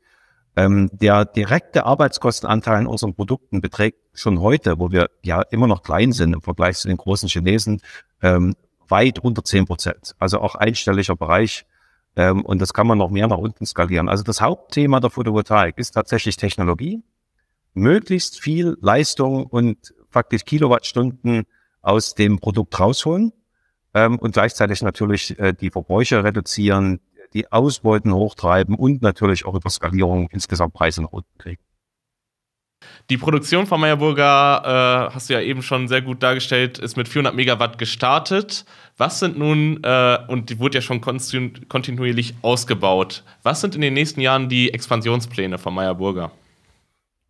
Speaker 2: Ähm, der direkte Arbeitskostenanteil in unseren Produkten beträgt schon heute, wo wir ja immer noch klein sind im Vergleich zu den großen Chinesen, ähm, weit unter zehn Prozent. Also auch einstelliger Bereich. Ähm, und das kann man noch mehr nach unten skalieren. Also das Hauptthema der Photovoltaik ist tatsächlich Technologie. Möglichst viel Leistung und faktisch Kilowattstunden aus dem Produkt rausholen. Ähm, und gleichzeitig natürlich äh, die Verbräuche reduzieren, die Ausbeuten hochtreiben und natürlich auch über Skalierung insgesamt Preise nach unten
Speaker 3: kriegen. Die Produktion von Meyerburger, äh, hast du ja eben schon sehr gut dargestellt, ist mit 400 Megawatt gestartet. Was sind nun, äh, und die wurde ja schon kontinuierlich ausgebaut, was sind in den nächsten Jahren die Expansionspläne von Meyerburger?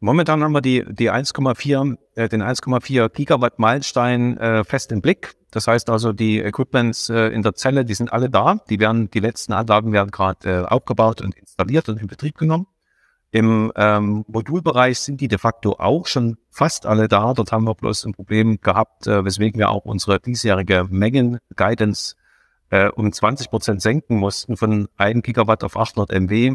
Speaker 2: Momentan haben wir die, die 1,4, äh, den 1,4 Gigawatt Meilenstein äh, fest im Blick. Das heißt also, die Equipments äh, in der Zelle, die sind alle da. Die werden, die letzten Anlagen werden gerade äh, aufgebaut und installiert und in Betrieb genommen. Im ähm, Modulbereich sind die de facto auch schon fast alle da. Dort haben wir bloß ein Problem gehabt, äh, weswegen wir auch unsere diesjährige Mengen-Guidance äh, um 20 Prozent senken mussten von 1 Gigawatt auf 800 MW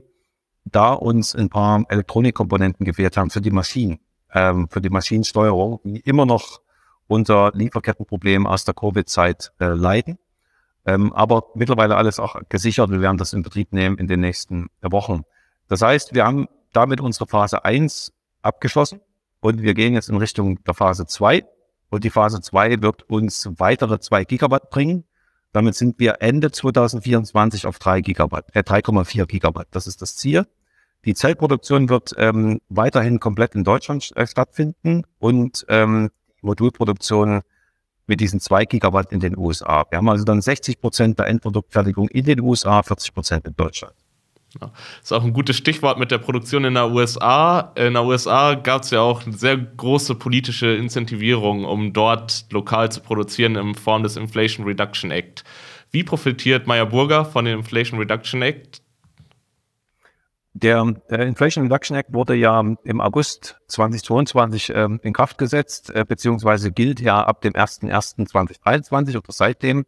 Speaker 2: da uns ein paar Elektronikkomponenten gewährt haben für die Maschinen, ähm, für die Maschinensteuerung, die immer noch unter Lieferkettenproblemen aus der Covid-Zeit äh, leiden. Ähm, aber mittlerweile alles auch gesichert. Wir werden das in Betrieb nehmen in den nächsten Wochen. Das heißt, wir haben damit unsere Phase 1 abgeschlossen und wir gehen jetzt in Richtung der Phase 2. Und die Phase 2 wird uns weitere 2 Gigawatt bringen. Damit sind wir Ende 2024 auf 3 Gigawatt, äh 3,4 Gigawatt. Das ist das Ziel. Die Zellproduktion wird ähm, weiterhin komplett in Deutschland äh, stattfinden und ähm, Modulproduktion mit diesen 2 Gigawatt in den USA. Wir haben also dann 60 Prozent der Endproduktfertigung in den USA, 40 Prozent in Deutschland.
Speaker 3: Ja. Ist auch ein gutes Stichwort mit der Produktion in der USA. In der USA gab es ja auch eine sehr große politische Incentivierung, um dort lokal zu produzieren in Form des Inflation Reduction Act. Wie profitiert Meyer Burger von dem Inflation Reduction Act?
Speaker 2: Der äh, Inflation Reduction Act wurde ja im August 2022 äh, in Kraft gesetzt, äh, beziehungsweise gilt ja ab dem 01.01.2023 oder seitdem.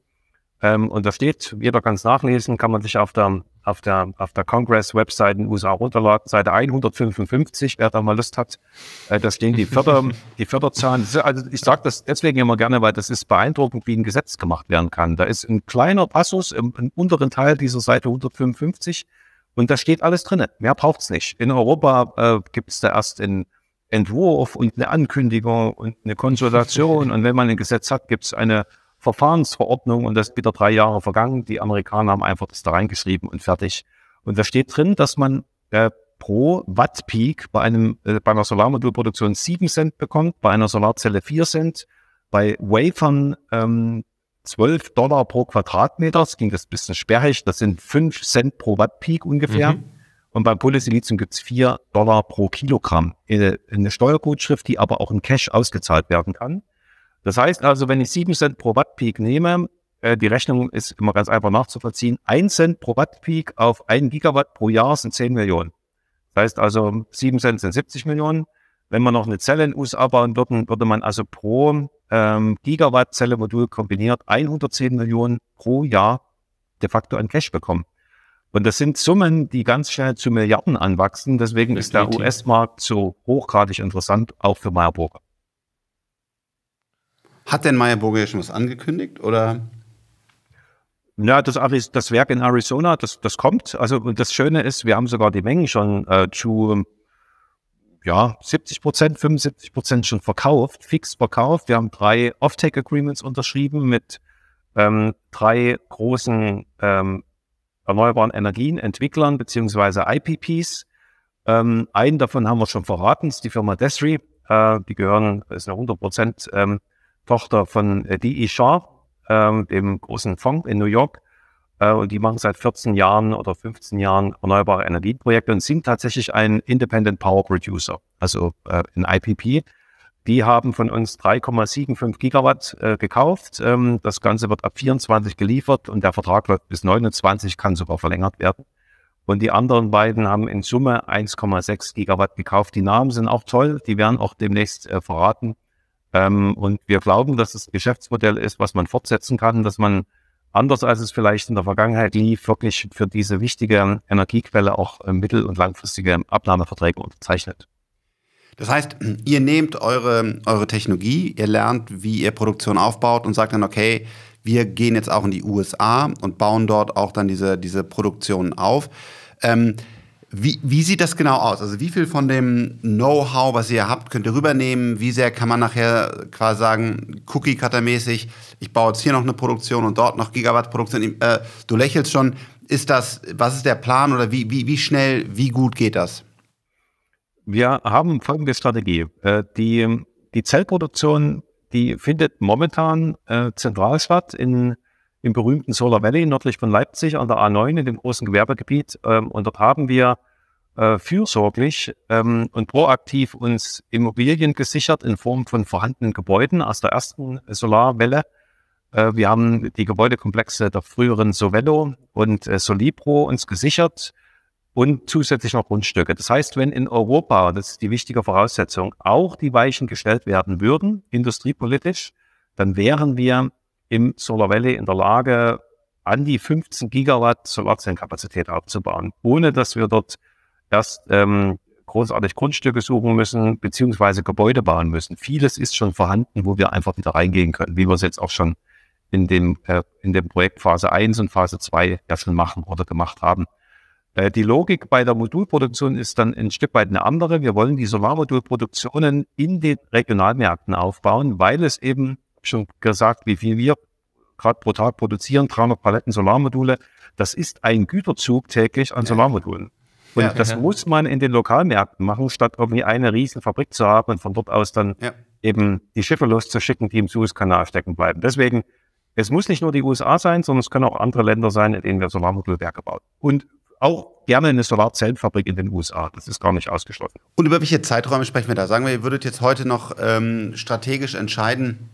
Speaker 2: Ähm, und da steht, jeder kann es nachlesen, kann man sich auf der auf der, auf der Congress-Website in den USA runterladen, Seite 155, wer da mal Lust hat. Äh, das stehen die, Förder, die Förderzahlen. Also ich sage das deswegen immer gerne, weil das ist beeindruckend, wie ein Gesetz gemacht werden kann. Da ist ein kleiner Passus im, im unteren Teil dieser Seite 155 und da steht alles drin. Mehr braucht's nicht. In Europa äh, gibt es da erst einen Entwurf und eine Ankündigung und eine Konsultation und wenn man ein Gesetz hat, gibt's eine Verfahrensverordnung und das ist wieder drei Jahre vergangen. Die Amerikaner haben einfach das da reingeschrieben und fertig. Und da steht drin, dass man äh, pro Wattpeak bei, einem, äh, bei einer Solarmodulproduktion sieben Cent bekommt, bei einer Solarzelle vier Cent, bei Wafern ähm, 12 Dollar pro Quadratmeter. Das ging das bisschen sperrig. Das sind fünf Cent pro Wattpeak ungefähr. Mhm. Und beim Polysilizium gibt's vier Dollar pro Kilogramm. Eine, äh, eine Steuergutschrift, die aber auch in Cash ausgezahlt werden kann. Das heißt also, wenn ich 7 Cent pro Watt Peak nehme, äh, die Rechnung ist immer ganz einfach nachzuvollziehen, 1 Cent pro Watt Peak auf 1 Gigawatt pro Jahr sind 10 Millionen. Das heißt also, 7 Cent sind 70 Millionen. Wenn man noch eine Zelle in den USA bauen würden, würde man also pro ähm, Gigawatt Zelle Modul kombiniert 110 Millionen pro Jahr de facto an Cash bekommen. Und das sind Summen, die ganz schnell zu Milliarden anwachsen.
Speaker 1: Deswegen ist der US-Markt so hochgradig interessant, auch für Meierburger. Hat denn Meyer Burger schon was angekündigt oder?
Speaker 2: Ja, das, das Werk in Arizona, das, das kommt. Also das Schöne ist, wir haben sogar die Mengen schon äh, zu ja, 70 Prozent, 75 Prozent schon verkauft, fix verkauft. Wir haben drei Offtake-Agreements unterschrieben mit ähm, drei großen ähm, erneuerbaren Energien, Entwicklern beziehungsweise IPPs. Ähm, einen davon haben wir schon verraten, ist die Firma Desri. Äh, die gehören, ist eine 100 Prozent ähm, Tochter von äh, DE Sharp, äh, dem großen Fonds in New York. Äh, und die machen seit 14 Jahren oder 15 Jahren erneuerbare Energieprojekte und sind tatsächlich ein Independent Power Producer, also äh, ein IPP. Die haben von uns 3,75 Gigawatt äh, gekauft. Ähm, das Ganze wird ab 24 geliefert und der Vertrag wird bis 29, kann sogar verlängert werden. Und die anderen beiden haben in Summe 1,6 Gigawatt gekauft. Die Namen sind auch toll, die werden auch demnächst äh, verraten. Ähm, und wir glauben, dass es ein Geschäftsmodell ist, was man fortsetzen kann, dass man anders als es vielleicht in der Vergangenheit lief, wirklich für diese wichtige Energiequelle auch äh, mittel- und langfristige Abnahmeverträge unterzeichnet.
Speaker 1: Das heißt, ihr nehmt eure, eure Technologie, ihr lernt, wie ihr Produktion aufbaut und sagt dann, okay, wir gehen jetzt auch in die USA und bauen dort auch dann diese, diese Produktion auf. Ähm, wie, wie, sieht das genau aus? Also wie viel von dem Know-how, was ihr habt, könnt ihr rübernehmen? Wie sehr kann man nachher quasi sagen, Cookie-Cutter-mäßig, ich baue jetzt hier noch eine Produktion und dort noch Gigawatt-Produktion? Äh, du lächelst schon. Ist das, was ist der Plan oder wie, wie, wie schnell, wie gut geht das? Wir haben folgende Strategie. Äh, die, die Zellproduktion,
Speaker 2: die findet momentan äh, zentral statt in im berühmten Solar Valley nördlich von Leipzig an der A9 in dem großen Gewerbegebiet. Ähm, und dort haben wir äh, fürsorglich ähm, und proaktiv uns Immobilien gesichert in Form von vorhandenen Gebäuden aus der ersten Solarwelle. Äh, wir haben die Gebäudekomplexe der früheren Sovello und äh, Solibro uns gesichert und zusätzlich noch Grundstücke. Das heißt, wenn in Europa, das ist die wichtige Voraussetzung, auch die Weichen gestellt werden würden, industriepolitisch, dann wären wir im Solar Valley in der Lage, an die 15 Gigawatt Solarzellenkapazität aufzubauen, ohne dass wir dort erst ähm, großartig Grundstücke suchen müssen, beziehungsweise Gebäude bauen müssen. Vieles ist schon vorhanden, wo wir einfach wieder reingehen können, wie wir es jetzt auch schon in dem, äh, in dem Projekt Phase 1 und Phase 2 ja schon machen oder gemacht haben. Äh, die Logik bei der Modulproduktion ist dann ein Stück weit eine andere. Wir wollen die Solarmodulproduktionen in den Regionalmärkten aufbauen, weil es eben schon gesagt, wie viel wir gerade pro Tag produzieren, 300 Paletten Solarmodule. Das ist ein Güterzug täglich an Solarmodulen. Und ja, das ja. muss man in den Lokalmärkten machen, statt irgendwie eine riesen Fabrik zu haben und von dort aus dann ja. eben die Schiffe loszuschicken, die im Suezkanal stecken bleiben. Deswegen, es muss nicht nur die USA sein, sondern es können auch andere Länder sein, in denen wir Solarmodulwerke bauen. Und auch gerne eine Solarzellenfabrik in den USA. Das ist gar nicht ausgeschlossen.
Speaker 1: Und über welche Zeiträume sprechen wir da? Sagen wir, ihr würdet jetzt heute noch ähm, strategisch entscheiden,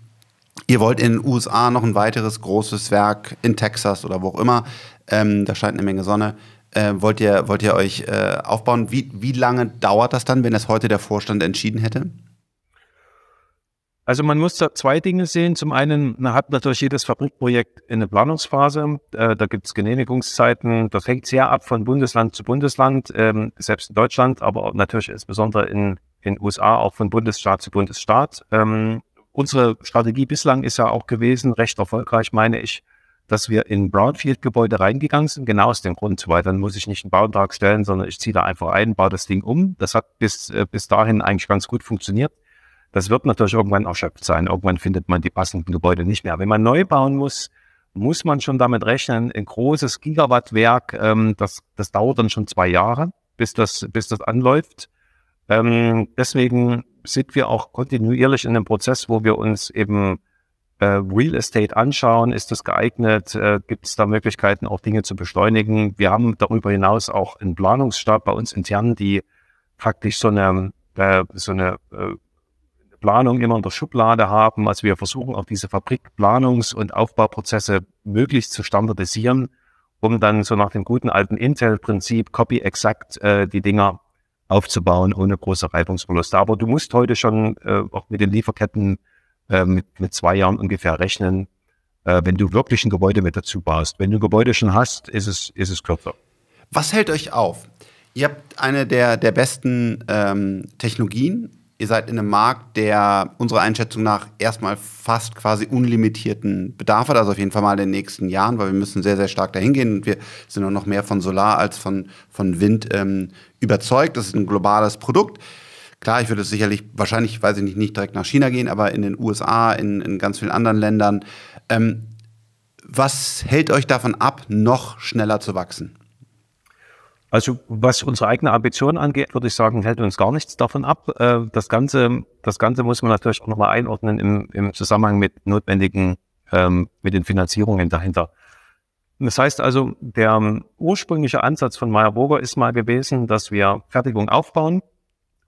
Speaker 1: Ihr wollt in den USA noch ein weiteres großes Werk in Texas oder wo auch immer. Ähm, da scheint eine Menge Sonne. Äh, wollt, ihr, wollt ihr euch äh, aufbauen? Wie, wie lange dauert das dann, wenn das heute der Vorstand entschieden hätte?
Speaker 2: Also man muss da zwei Dinge sehen. Zum einen man hat natürlich jedes Fabrikprojekt eine Planungsphase. Äh, da gibt es Genehmigungszeiten. Das hängt sehr ab von Bundesland zu Bundesland, ähm, selbst in Deutschland, aber natürlich insbesondere in den USA auch von Bundesstaat zu Bundesstaat. Ähm, Unsere Strategie bislang ist ja auch gewesen, recht erfolgreich meine ich, dass wir in Brownfield-Gebäude reingegangen sind, genau aus dem Grund, weil dann muss ich nicht einen Bauantrag stellen, sondern ich ziehe da einfach ein, baue das Ding um. Das hat bis, äh, bis dahin eigentlich ganz gut funktioniert. Das wird natürlich irgendwann erschöpft sein. Irgendwann findet man die passenden Gebäude nicht mehr. Wenn man neu bauen muss, muss man schon damit rechnen, ein großes Gigawattwerk, ähm, das, das dauert dann schon zwei Jahre, bis das, bis das anläuft. Ähm, deswegen sind wir auch kontinuierlich in einem Prozess, wo wir uns eben äh, Real Estate anschauen. Ist das geeignet? Äh, Gibt es da Möglichkeiten, auch Dinge zu beschleunigen? Wir haben darüber hinaus auch einen Planungsstab bei uns intern, die praktisch so eine, äh, so eine äh, Planung immer in der Schublade haben. Also wir versuchen auch diese Fabrikplanungs- und Aufbauprozesse möglichst zu standardisieren, um dann so nach dem guten alten Intel-Prinzip Copy Exact äh, die Dinger aufzubauen ohne große Reibungsverluste. Aber du musst heute schon äh, auch mit den Lieferketten äh, mit, mit zwei Jahren ungefähr rechnen, äh, wenn du wirklich ein Gebäude mit dazu baust. Wenn du ein Gebäude schon hast, ist es, ist es kürzer.
Speaker 1: Was hält euch auf? Ihr habt eine der, der besten ähm, Technologien ihr seid in einem Markt, der unserer Einschätzung nach erstmal fast quasi unlimitierten Bedarf hat, also auf jeden Fall mal in den nächsten Jahren, weil wir müssen sehr, sehr stark dahin gehen wir sind auch noch mehr von Solar als von, von Wind ähm, überzeugt. Das ist ein globales Produkt. Klar, ich würde es sicherlich, wahrscheinlich, weiß ich nicht, nicht direkt nach China gehen, aber in den USA, in, in ganz vielen anderen Ländern. Ähm, was hält euch davon ab, noch schneller zu wachsen? Also was unsere eigene Ambition angeht,
Speaker 2: würde ich sagen, hält uns gar nichts davon ab. Äh, das Ganze, das Ganze muss man natürlich auch nochmal einordnen im, im Zusammenhang mit notwendigen, ähm, mit den Finanzierungen dahinter. Das heißt also, der ähm, ursprüngliche Ansatz von Meyer Burger ist mal gewesen, dass wir Fertigung aufbauen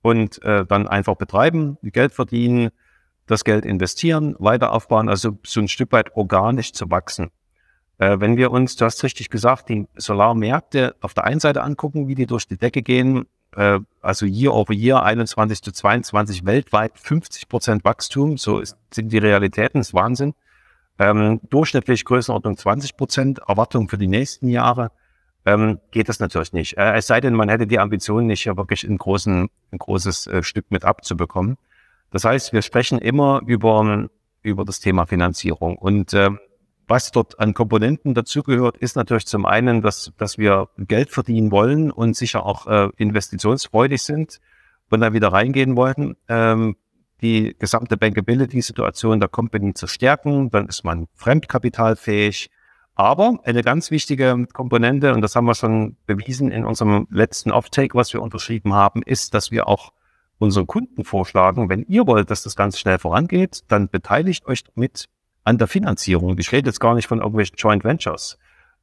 Speaker 2: und äh, dann einfach betreiben, Geld verdienen, das Geld investieren, weiter aufbauen, also so ein Stück weit organisch zu wachsen. Äh, wenn wir uns, du hast richtig gesagt, die Solarmärkte auf der einen Seite angucken, wie die durch die Decke gehen, äh, also year over year 21 zu 22 weltweit 50 Prozent Wachstum, so ist, sind die Realitäten, ist Wahnsinn. Ähm, durchschnittlich Größenordnung 20 Prozent, Erwartung für die nächsten Jahre ähm, geht das natürlich nicht. Äh, es sei denn, man hätte die Ambition nicht, hier wirklich ein, großen, ein großes äh, Stück mit abzubekommen. Das heißt, wir sprechen immer über, über das Thema Finanzierung und äh, was dort an Komponenten dazugehört, ist natürlich zum einen, dass, dass wir Geld verdienen wollen und sicher auch äh, investitionsfreudig sind und dann wieder reingehen wollen, ähm, die gesamte Bankability-Situation der Company zu stärken. Dann ist man fremdkapitalfähig. Aber eine ganz wichtige Komponente, und das haben wir schon bewiesen in unserem letzten Offtake, was wir unterschrieben haben, ist, dass wir auch unseren Kunden vorschlagen, wenn ihr wollt, dass das ganz schnell vorangeht, dann beteiligt euch mit an der Finanzierung. Ich rede jetzt gar nicht von irgendwelchen Joint Ventures.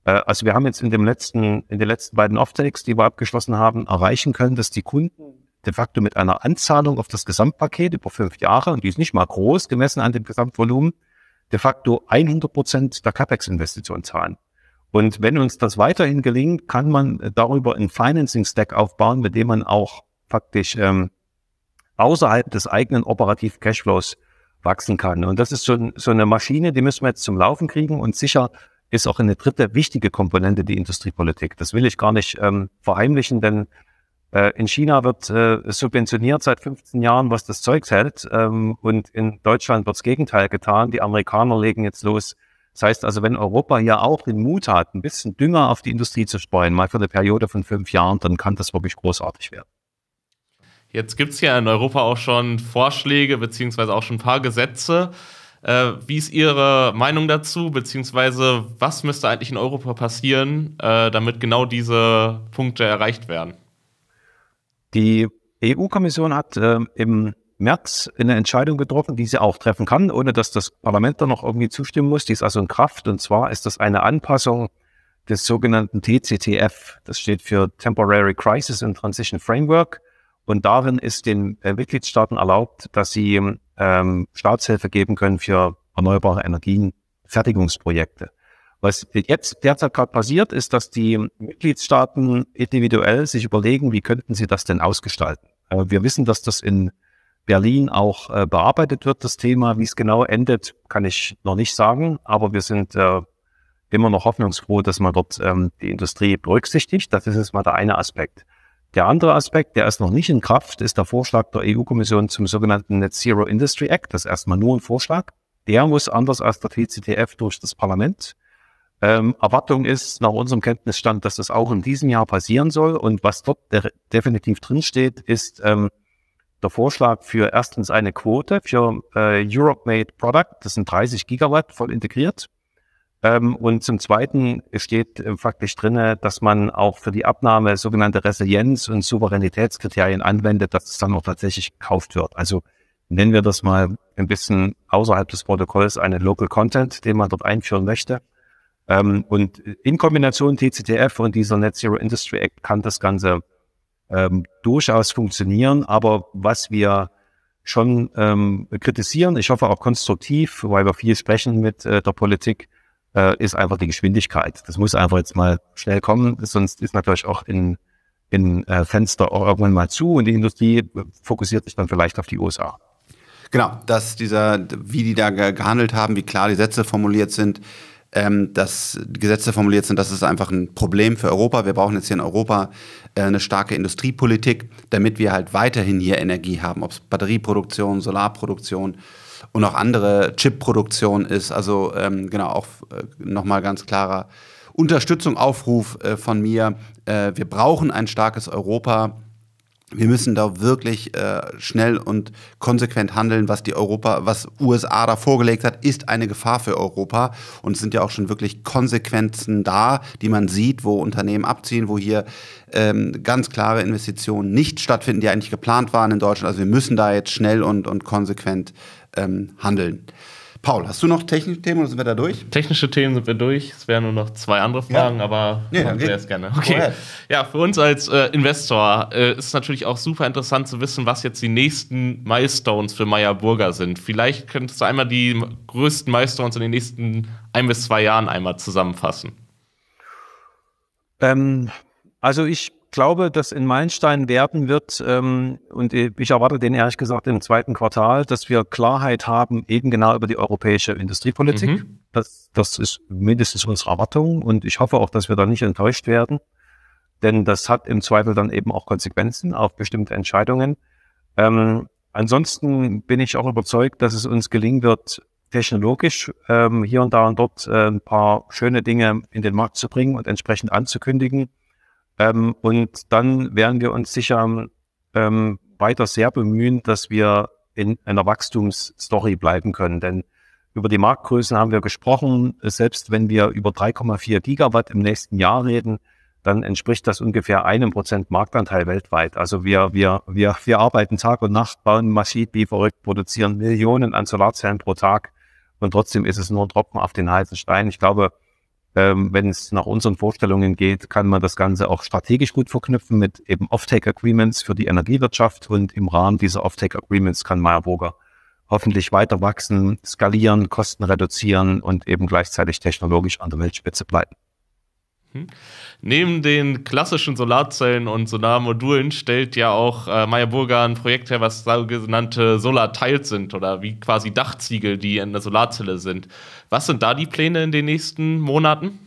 Speaker 2: Äh, also wir haben jetzt in, dem letzten, in den letzten beiden Offtakes, die wir abgeschlossen haben, erreichen können, dass die Kunden de facto mit einer Anzahlung auf das Gesamtpaket über fünf Jahre, und die ist nicht mal groß gemessen an dem Gesamtvolumen, de facto 100 Prozent der CapEx-Investition zahlen. Und wenn uns das weiterhin gelingt, kann man darüber einen Financing-Stack aufbauen, mit dem man auch faktisch ähm, außerhalb des eigenen operativen Cashflows wachsen kann. Und das ist so, so eine Maschine, die müssen wir jetzt zum Laufen kriegen. Und sicher ist auch eine dritte wichtige Komponente die Industriepolitik. Das will ich gar nicht ähm, verheimlichen, denn äh, in China wird äh, subventioniert seit 15 Jahren, was das Zeug hält. Ähm, und in Deutschland wird das Gegenteil getan. Die Amerikaner legen jetzt los. Das heißt also, wenn Europa hier auch den Mut hat, ein bisschen Dünger auf die Industrie zu streuen, mal für eine Periode von fünf Jahren, dann kann das wirklich großartig werden.
Speaker 3: Jetzt gibt es ja in Europa auch schon Vorschläge beziehungsweise auch schon ein paar Gesetze. Äh, wie ist Ihre Meinung dazu, beziehungsweise was müsste eigentlich in Europa passieren, äh, damit genau diese Punkte erreicht werden?
Speaker 2: Die EU-Kommission hat äh, im März eine Entscheidung getroffen, die sie auch treffen kann, ohne dass das Parlament da noch irgendwie zustimmen muss. Die ist also in Kraft. Und zwar ist das eine Anpassung des sogenannten TCTF. Das steht für Temporary Crisis and Transition Framework. Und darin ist den äh, Mitgliedstaaten erlaubt, dass sie ähm, ähm Staatshilfe geben können für erneuerbare Energien, Fertigungsprojekte. Was jetzt derzeit gerade passiert, ist, dass die Mitgliedstaaten individuell sich überlegen, wie könnten sie das denn ausgestalten. Äh, wir wissen, dass das in Berlin auch äh, bearbeitet wird, das Thema. Wie es genau endet, kann ich noch nicht sagen, aber wir sind äh, immer noch hoffnungsfroh, dass man dort ähm, die Industrie berücksichtigt. Das ist jetzt mal der eine Aspekt. Der andere Aspekt, der ist noch nicht in Kraft, ist der Vorschlag der EU-Kommission zum sogenannten Net Zero Industry Act. Das ist erstmal nur ein Vorschlag. Der muss anders als der TCTF durch das Parlament. Ähm, Erwartung ist nach unserem Kenntnisstand, dass das auch in diesem Jahr passieren soll. Und was dort de definitiv drinsteht, ist ähm, der Vorschlag für erstens eine Quote für äh, Europe-Made Product. Das sind 30 Gigawatt voll integriert. Ähm, und zum Zweiten steht äh, faktisch drinne, dass man auch für die Abnahme sogenannte Resilienz- und Souveränitätskriterien anwendet, dass es dann auch tatsächlich gekauft wird. Also nennen wir das mal ein bisschen außerhalb des Protokolls einen Local Content, den man dort einführen möchte. Ähm, und in Kombination TCTF und dieser Net Zero Industry Act kann das Ganze ähm, durchaus funktionieren. Aber was wir schon kritisieren, ich hoffe auch konstruktiv, weil wir viel sprechen mit äh, der Politik, äh, ist einfach die Geschwindigkeit. Das muss einfach jetzt mal schnell kommen, sonst ist natürlich auch in, in äh, Fenster irgendwann mal zu und die Industrie äh, fokussiert sich dann vielleicht auf die USA.
Speaker 1: Genau, dass dieser, wie die da gehandelt haben, wie klar die Sätze formuliert sind, ähm, dass Gesetze formuliert sind, das ist einfach ein Problem für Europa. Wir brauchen jetzt hier in Europa äh, eine starke Industriepolitik, damit wir halt weiterhin hier Energie haben, ob es Batterieproduktion, Solarproduktion, und auch andere Chip-Produktion ist. Also ähm, genau, auch äh, nochmal ganz klarer Unterstützung, Aufruf äh, von mir. Äh, wir brauchen ein starkes Europa. Wir müssen da wirklich äh, schnell und konsequent handeln, was die Europa, was USA da vorgelegt hat, ist eine Gefahr für Europa. Und es sind ja auch schon wirklich Konsequenzen da, die man sieht, wo Unternehmen abziehen, wo hier ähm, ganz klare Investitionen nicht stattfinden, die eigentlich geplant waren in Deutschland. Also wir müssen da jetzt schnell und, und konsequent ähm, handeln. Paul, hast du noch technische Themen oder sind wir da durch?
Speaker 3: Technische Themen sind wir durch. Es wären nur noch zwei andere Fragen, ja. aber nee, machen wir erst gerne. Okay. Ja, für uns als äh, Investor äh, ist es natürlich auch super interessant zu wissen, was jetzt die nächsten Milestones für Meyer Burger sind. Vielleicht könntest du einmal die größten Milestones in den nächsten ein bis zwei Jahren einmal zusammenfassen. Ähm,
Speaker 2: also ich glaube, dass in Meilenstein werden wird, ähm, und ich erwarte den ehrlich gesagt im zweiten Quartal, dass wir Klarheit haben, eben genau über die europäische Industriepolitik. Mhm. Das, das ist mindestens unsere Erwartung und ich hoffe auch, dass wir da nicht enttäuscht werden, denn das hat im Zweifel dann eben auch Konsequenzen auf bestimmte Entscheidungen. Ähm, ansonsten bin ich auch überzeugt, dass es uns gelingen wird, technologisch ähm, hier und da und dort äh, ein paar schöne Dinge in den Markt zu bringen und entsprechend anzukündigen. Ähm, und dann werden wir uns sicher ähm, weiter sehr bemühen, dass wir in einer Wachstumsstory bleiben können. Denn über die Marktgrößen haben wir gesprochen. Selbst wenn wir über 3,4 Gigawatt im nächsten Jahr reden, dann entspricht das ungefähr einem Prozent Marktanteil weltweit. Also wir, wir, wir, wir arbeiten Tag und Nacht, bauen massiv wie verrückt, produzieren Millionen an Solarzellen pro Tag. Und trotzdem ist es nur ein Tropfen auf den heißen Stein. Ich glaube, ähm, wenn es nach unseren Vorstellungen geht, kann man das Ganze auch strategisch gut verknüpfen mit eben Offtake-Agreements für die Energiewirtschaft und im Rahmen dieser Offtake-Agreements kann Meyerburger hoffentlich weiter wachsen, skalieren, Kosten reduzieren und eben gleichzeitig technologisch an der Weltspitze bleiben.
Speaker 3: Hm? Neben den klassischen Solarzellen und Solarmodulen stellt ja auch äh, Meyer Burger ein Projekt her, was sogenannte Solartiles sind oder wie quasi Dachziegel, die in der Solarzelle sind. Was sind da die Pläne in den nächsten Monaten?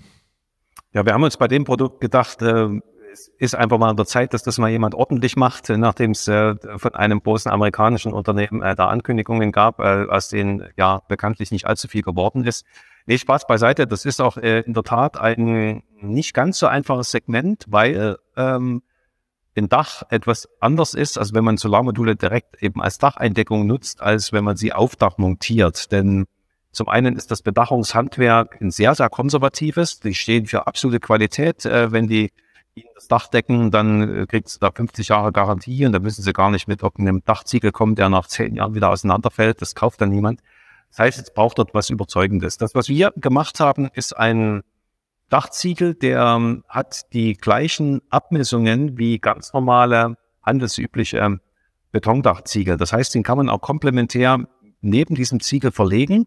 Speaker 2: Ja, wir haben uns bei dem Produkt gedacht, äh, es ist einfach mal an der Zeit, dass das mal jemand ordentlich macht, äh, nachdem es äh, von einem großen amerikanischen Unternehmen äh, da Ankündigungen gab, äh, aus denen ja bekanntlich nicht allzu viel geworden ist. Nee, Spaß beiseite. Das ist auch äh, in der Tat ein nicht ganz so einfaches Segment, weil ähm, ein Dach etwas anders ist, als wenn man Solarmodule direkt eben als Dacheindeckung nutzt, als wenn man sie auf Dach montiert. Denn zum einen ist das Bedachungshandwerk ein sehr, sehr konservatives. Die stehen für absolute Qualität. Äh, wenn die ihnen das Dach decken, dann äh, kriegt sie da 50 Jahre Garantie und da müssen sie gar nicht mit irgendeinem Dachziegel kommen, der nach 10 Jahren wieder auseinanderfällt. Das kauft dann niemand. Das heißt, jetzt braucht dort was Überzeugendes. Das, was wir gemacht haben, ist ein Dachziegel, der ähm, hat die gleichen Abmessungen wie ganz normale handelsübliche ähm, Betondachziegel. Das heißt, den kann man auch komplementär neben diesem Ziegel verlegen.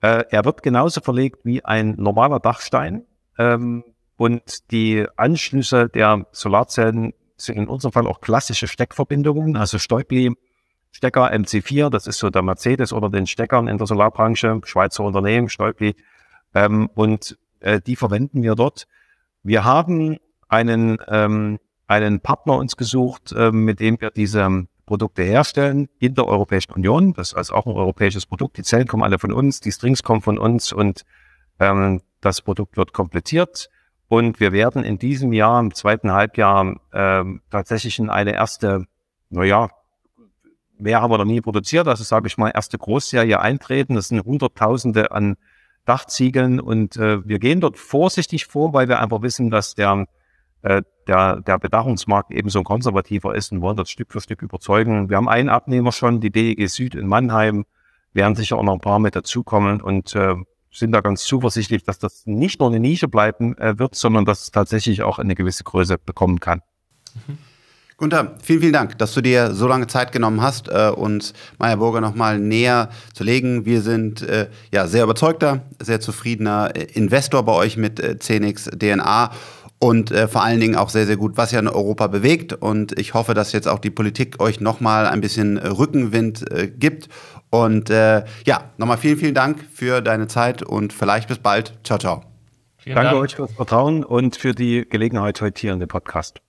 Speaker 2: Äh, er wird genauso verlegt wie ein normaler Dachstein. Ähm, und die Anschlüsse der Solarzellen sind in unserem Fall auch klassische Steckverbindungen, also Stäubli Stecker MC4, das ist so der Mercedes oder den Steckern in der Solarbranche, Schweizer Unternehmen, Stäubli. Ähm, und äh, die verwenden wir dort. Wir haben einen, ähm, einen Partner uns gesucht, äh, mit dem wir diese ähm, Produkte herstellen in der Europäischen Union. Das ist also auch ein europäisches Produkt. Die Zellen kommen alle von uns, die Strings kommen von uns und ähm, das Produkt wird komplettiert. Und wir werden in diesem Jahr, im zweiten Halbjahr, ähm, tatsächlich in eine erste, naja, mehr haben wir noch nie produziert. Also sage ich mal, erste Großserie eintreten. Das sind Hunderttausende an Dachziegeln und äh, wir gehen dort vorsichtig vor, weil wir einfach wissen, dass der, äh, der, der Bedachungsmarkt eben so ein konservativer ist und wollen das Stück für Stück überzeugen. Wir haben einen Abnehmer schon, die DEG Süd in Mannheim, werden sicher auch noch ein paar mit dazukommen und äh, sind da ganz zuversichtlich, dass das nicht nur eine Nische bleiben äh, wird, sondern dass es tatsächlich auch eine gewisse Größe bekommen kann.
Speaker 1: Mhm. Gunther, vielen, vielen Dank, dass du dir so lange Zeit genommen hast, äh, uns Meyer Burger nochmal näher zu legen. Wir sind äh, ja sehr überzeugter, sehr zufriedener äh, Investor bei euch mit äh, CNX DNA und äh, vor allen Dingen auch sehr, sehr gut, was ja in Europa bewegt. Und ich hoffe, dass jetzt auch die Politik euch nochmal ein bisschen äh, Rückenwind äh, gibt. Und äh, ja, nochmal vielen, vielen Dank für deine Zeit und vielleicht bis bald. Ciao, ciao. Vielen Danke Dank. euch fürs Vertrauen und für die Gelegenheit heute hier in dem Podcast.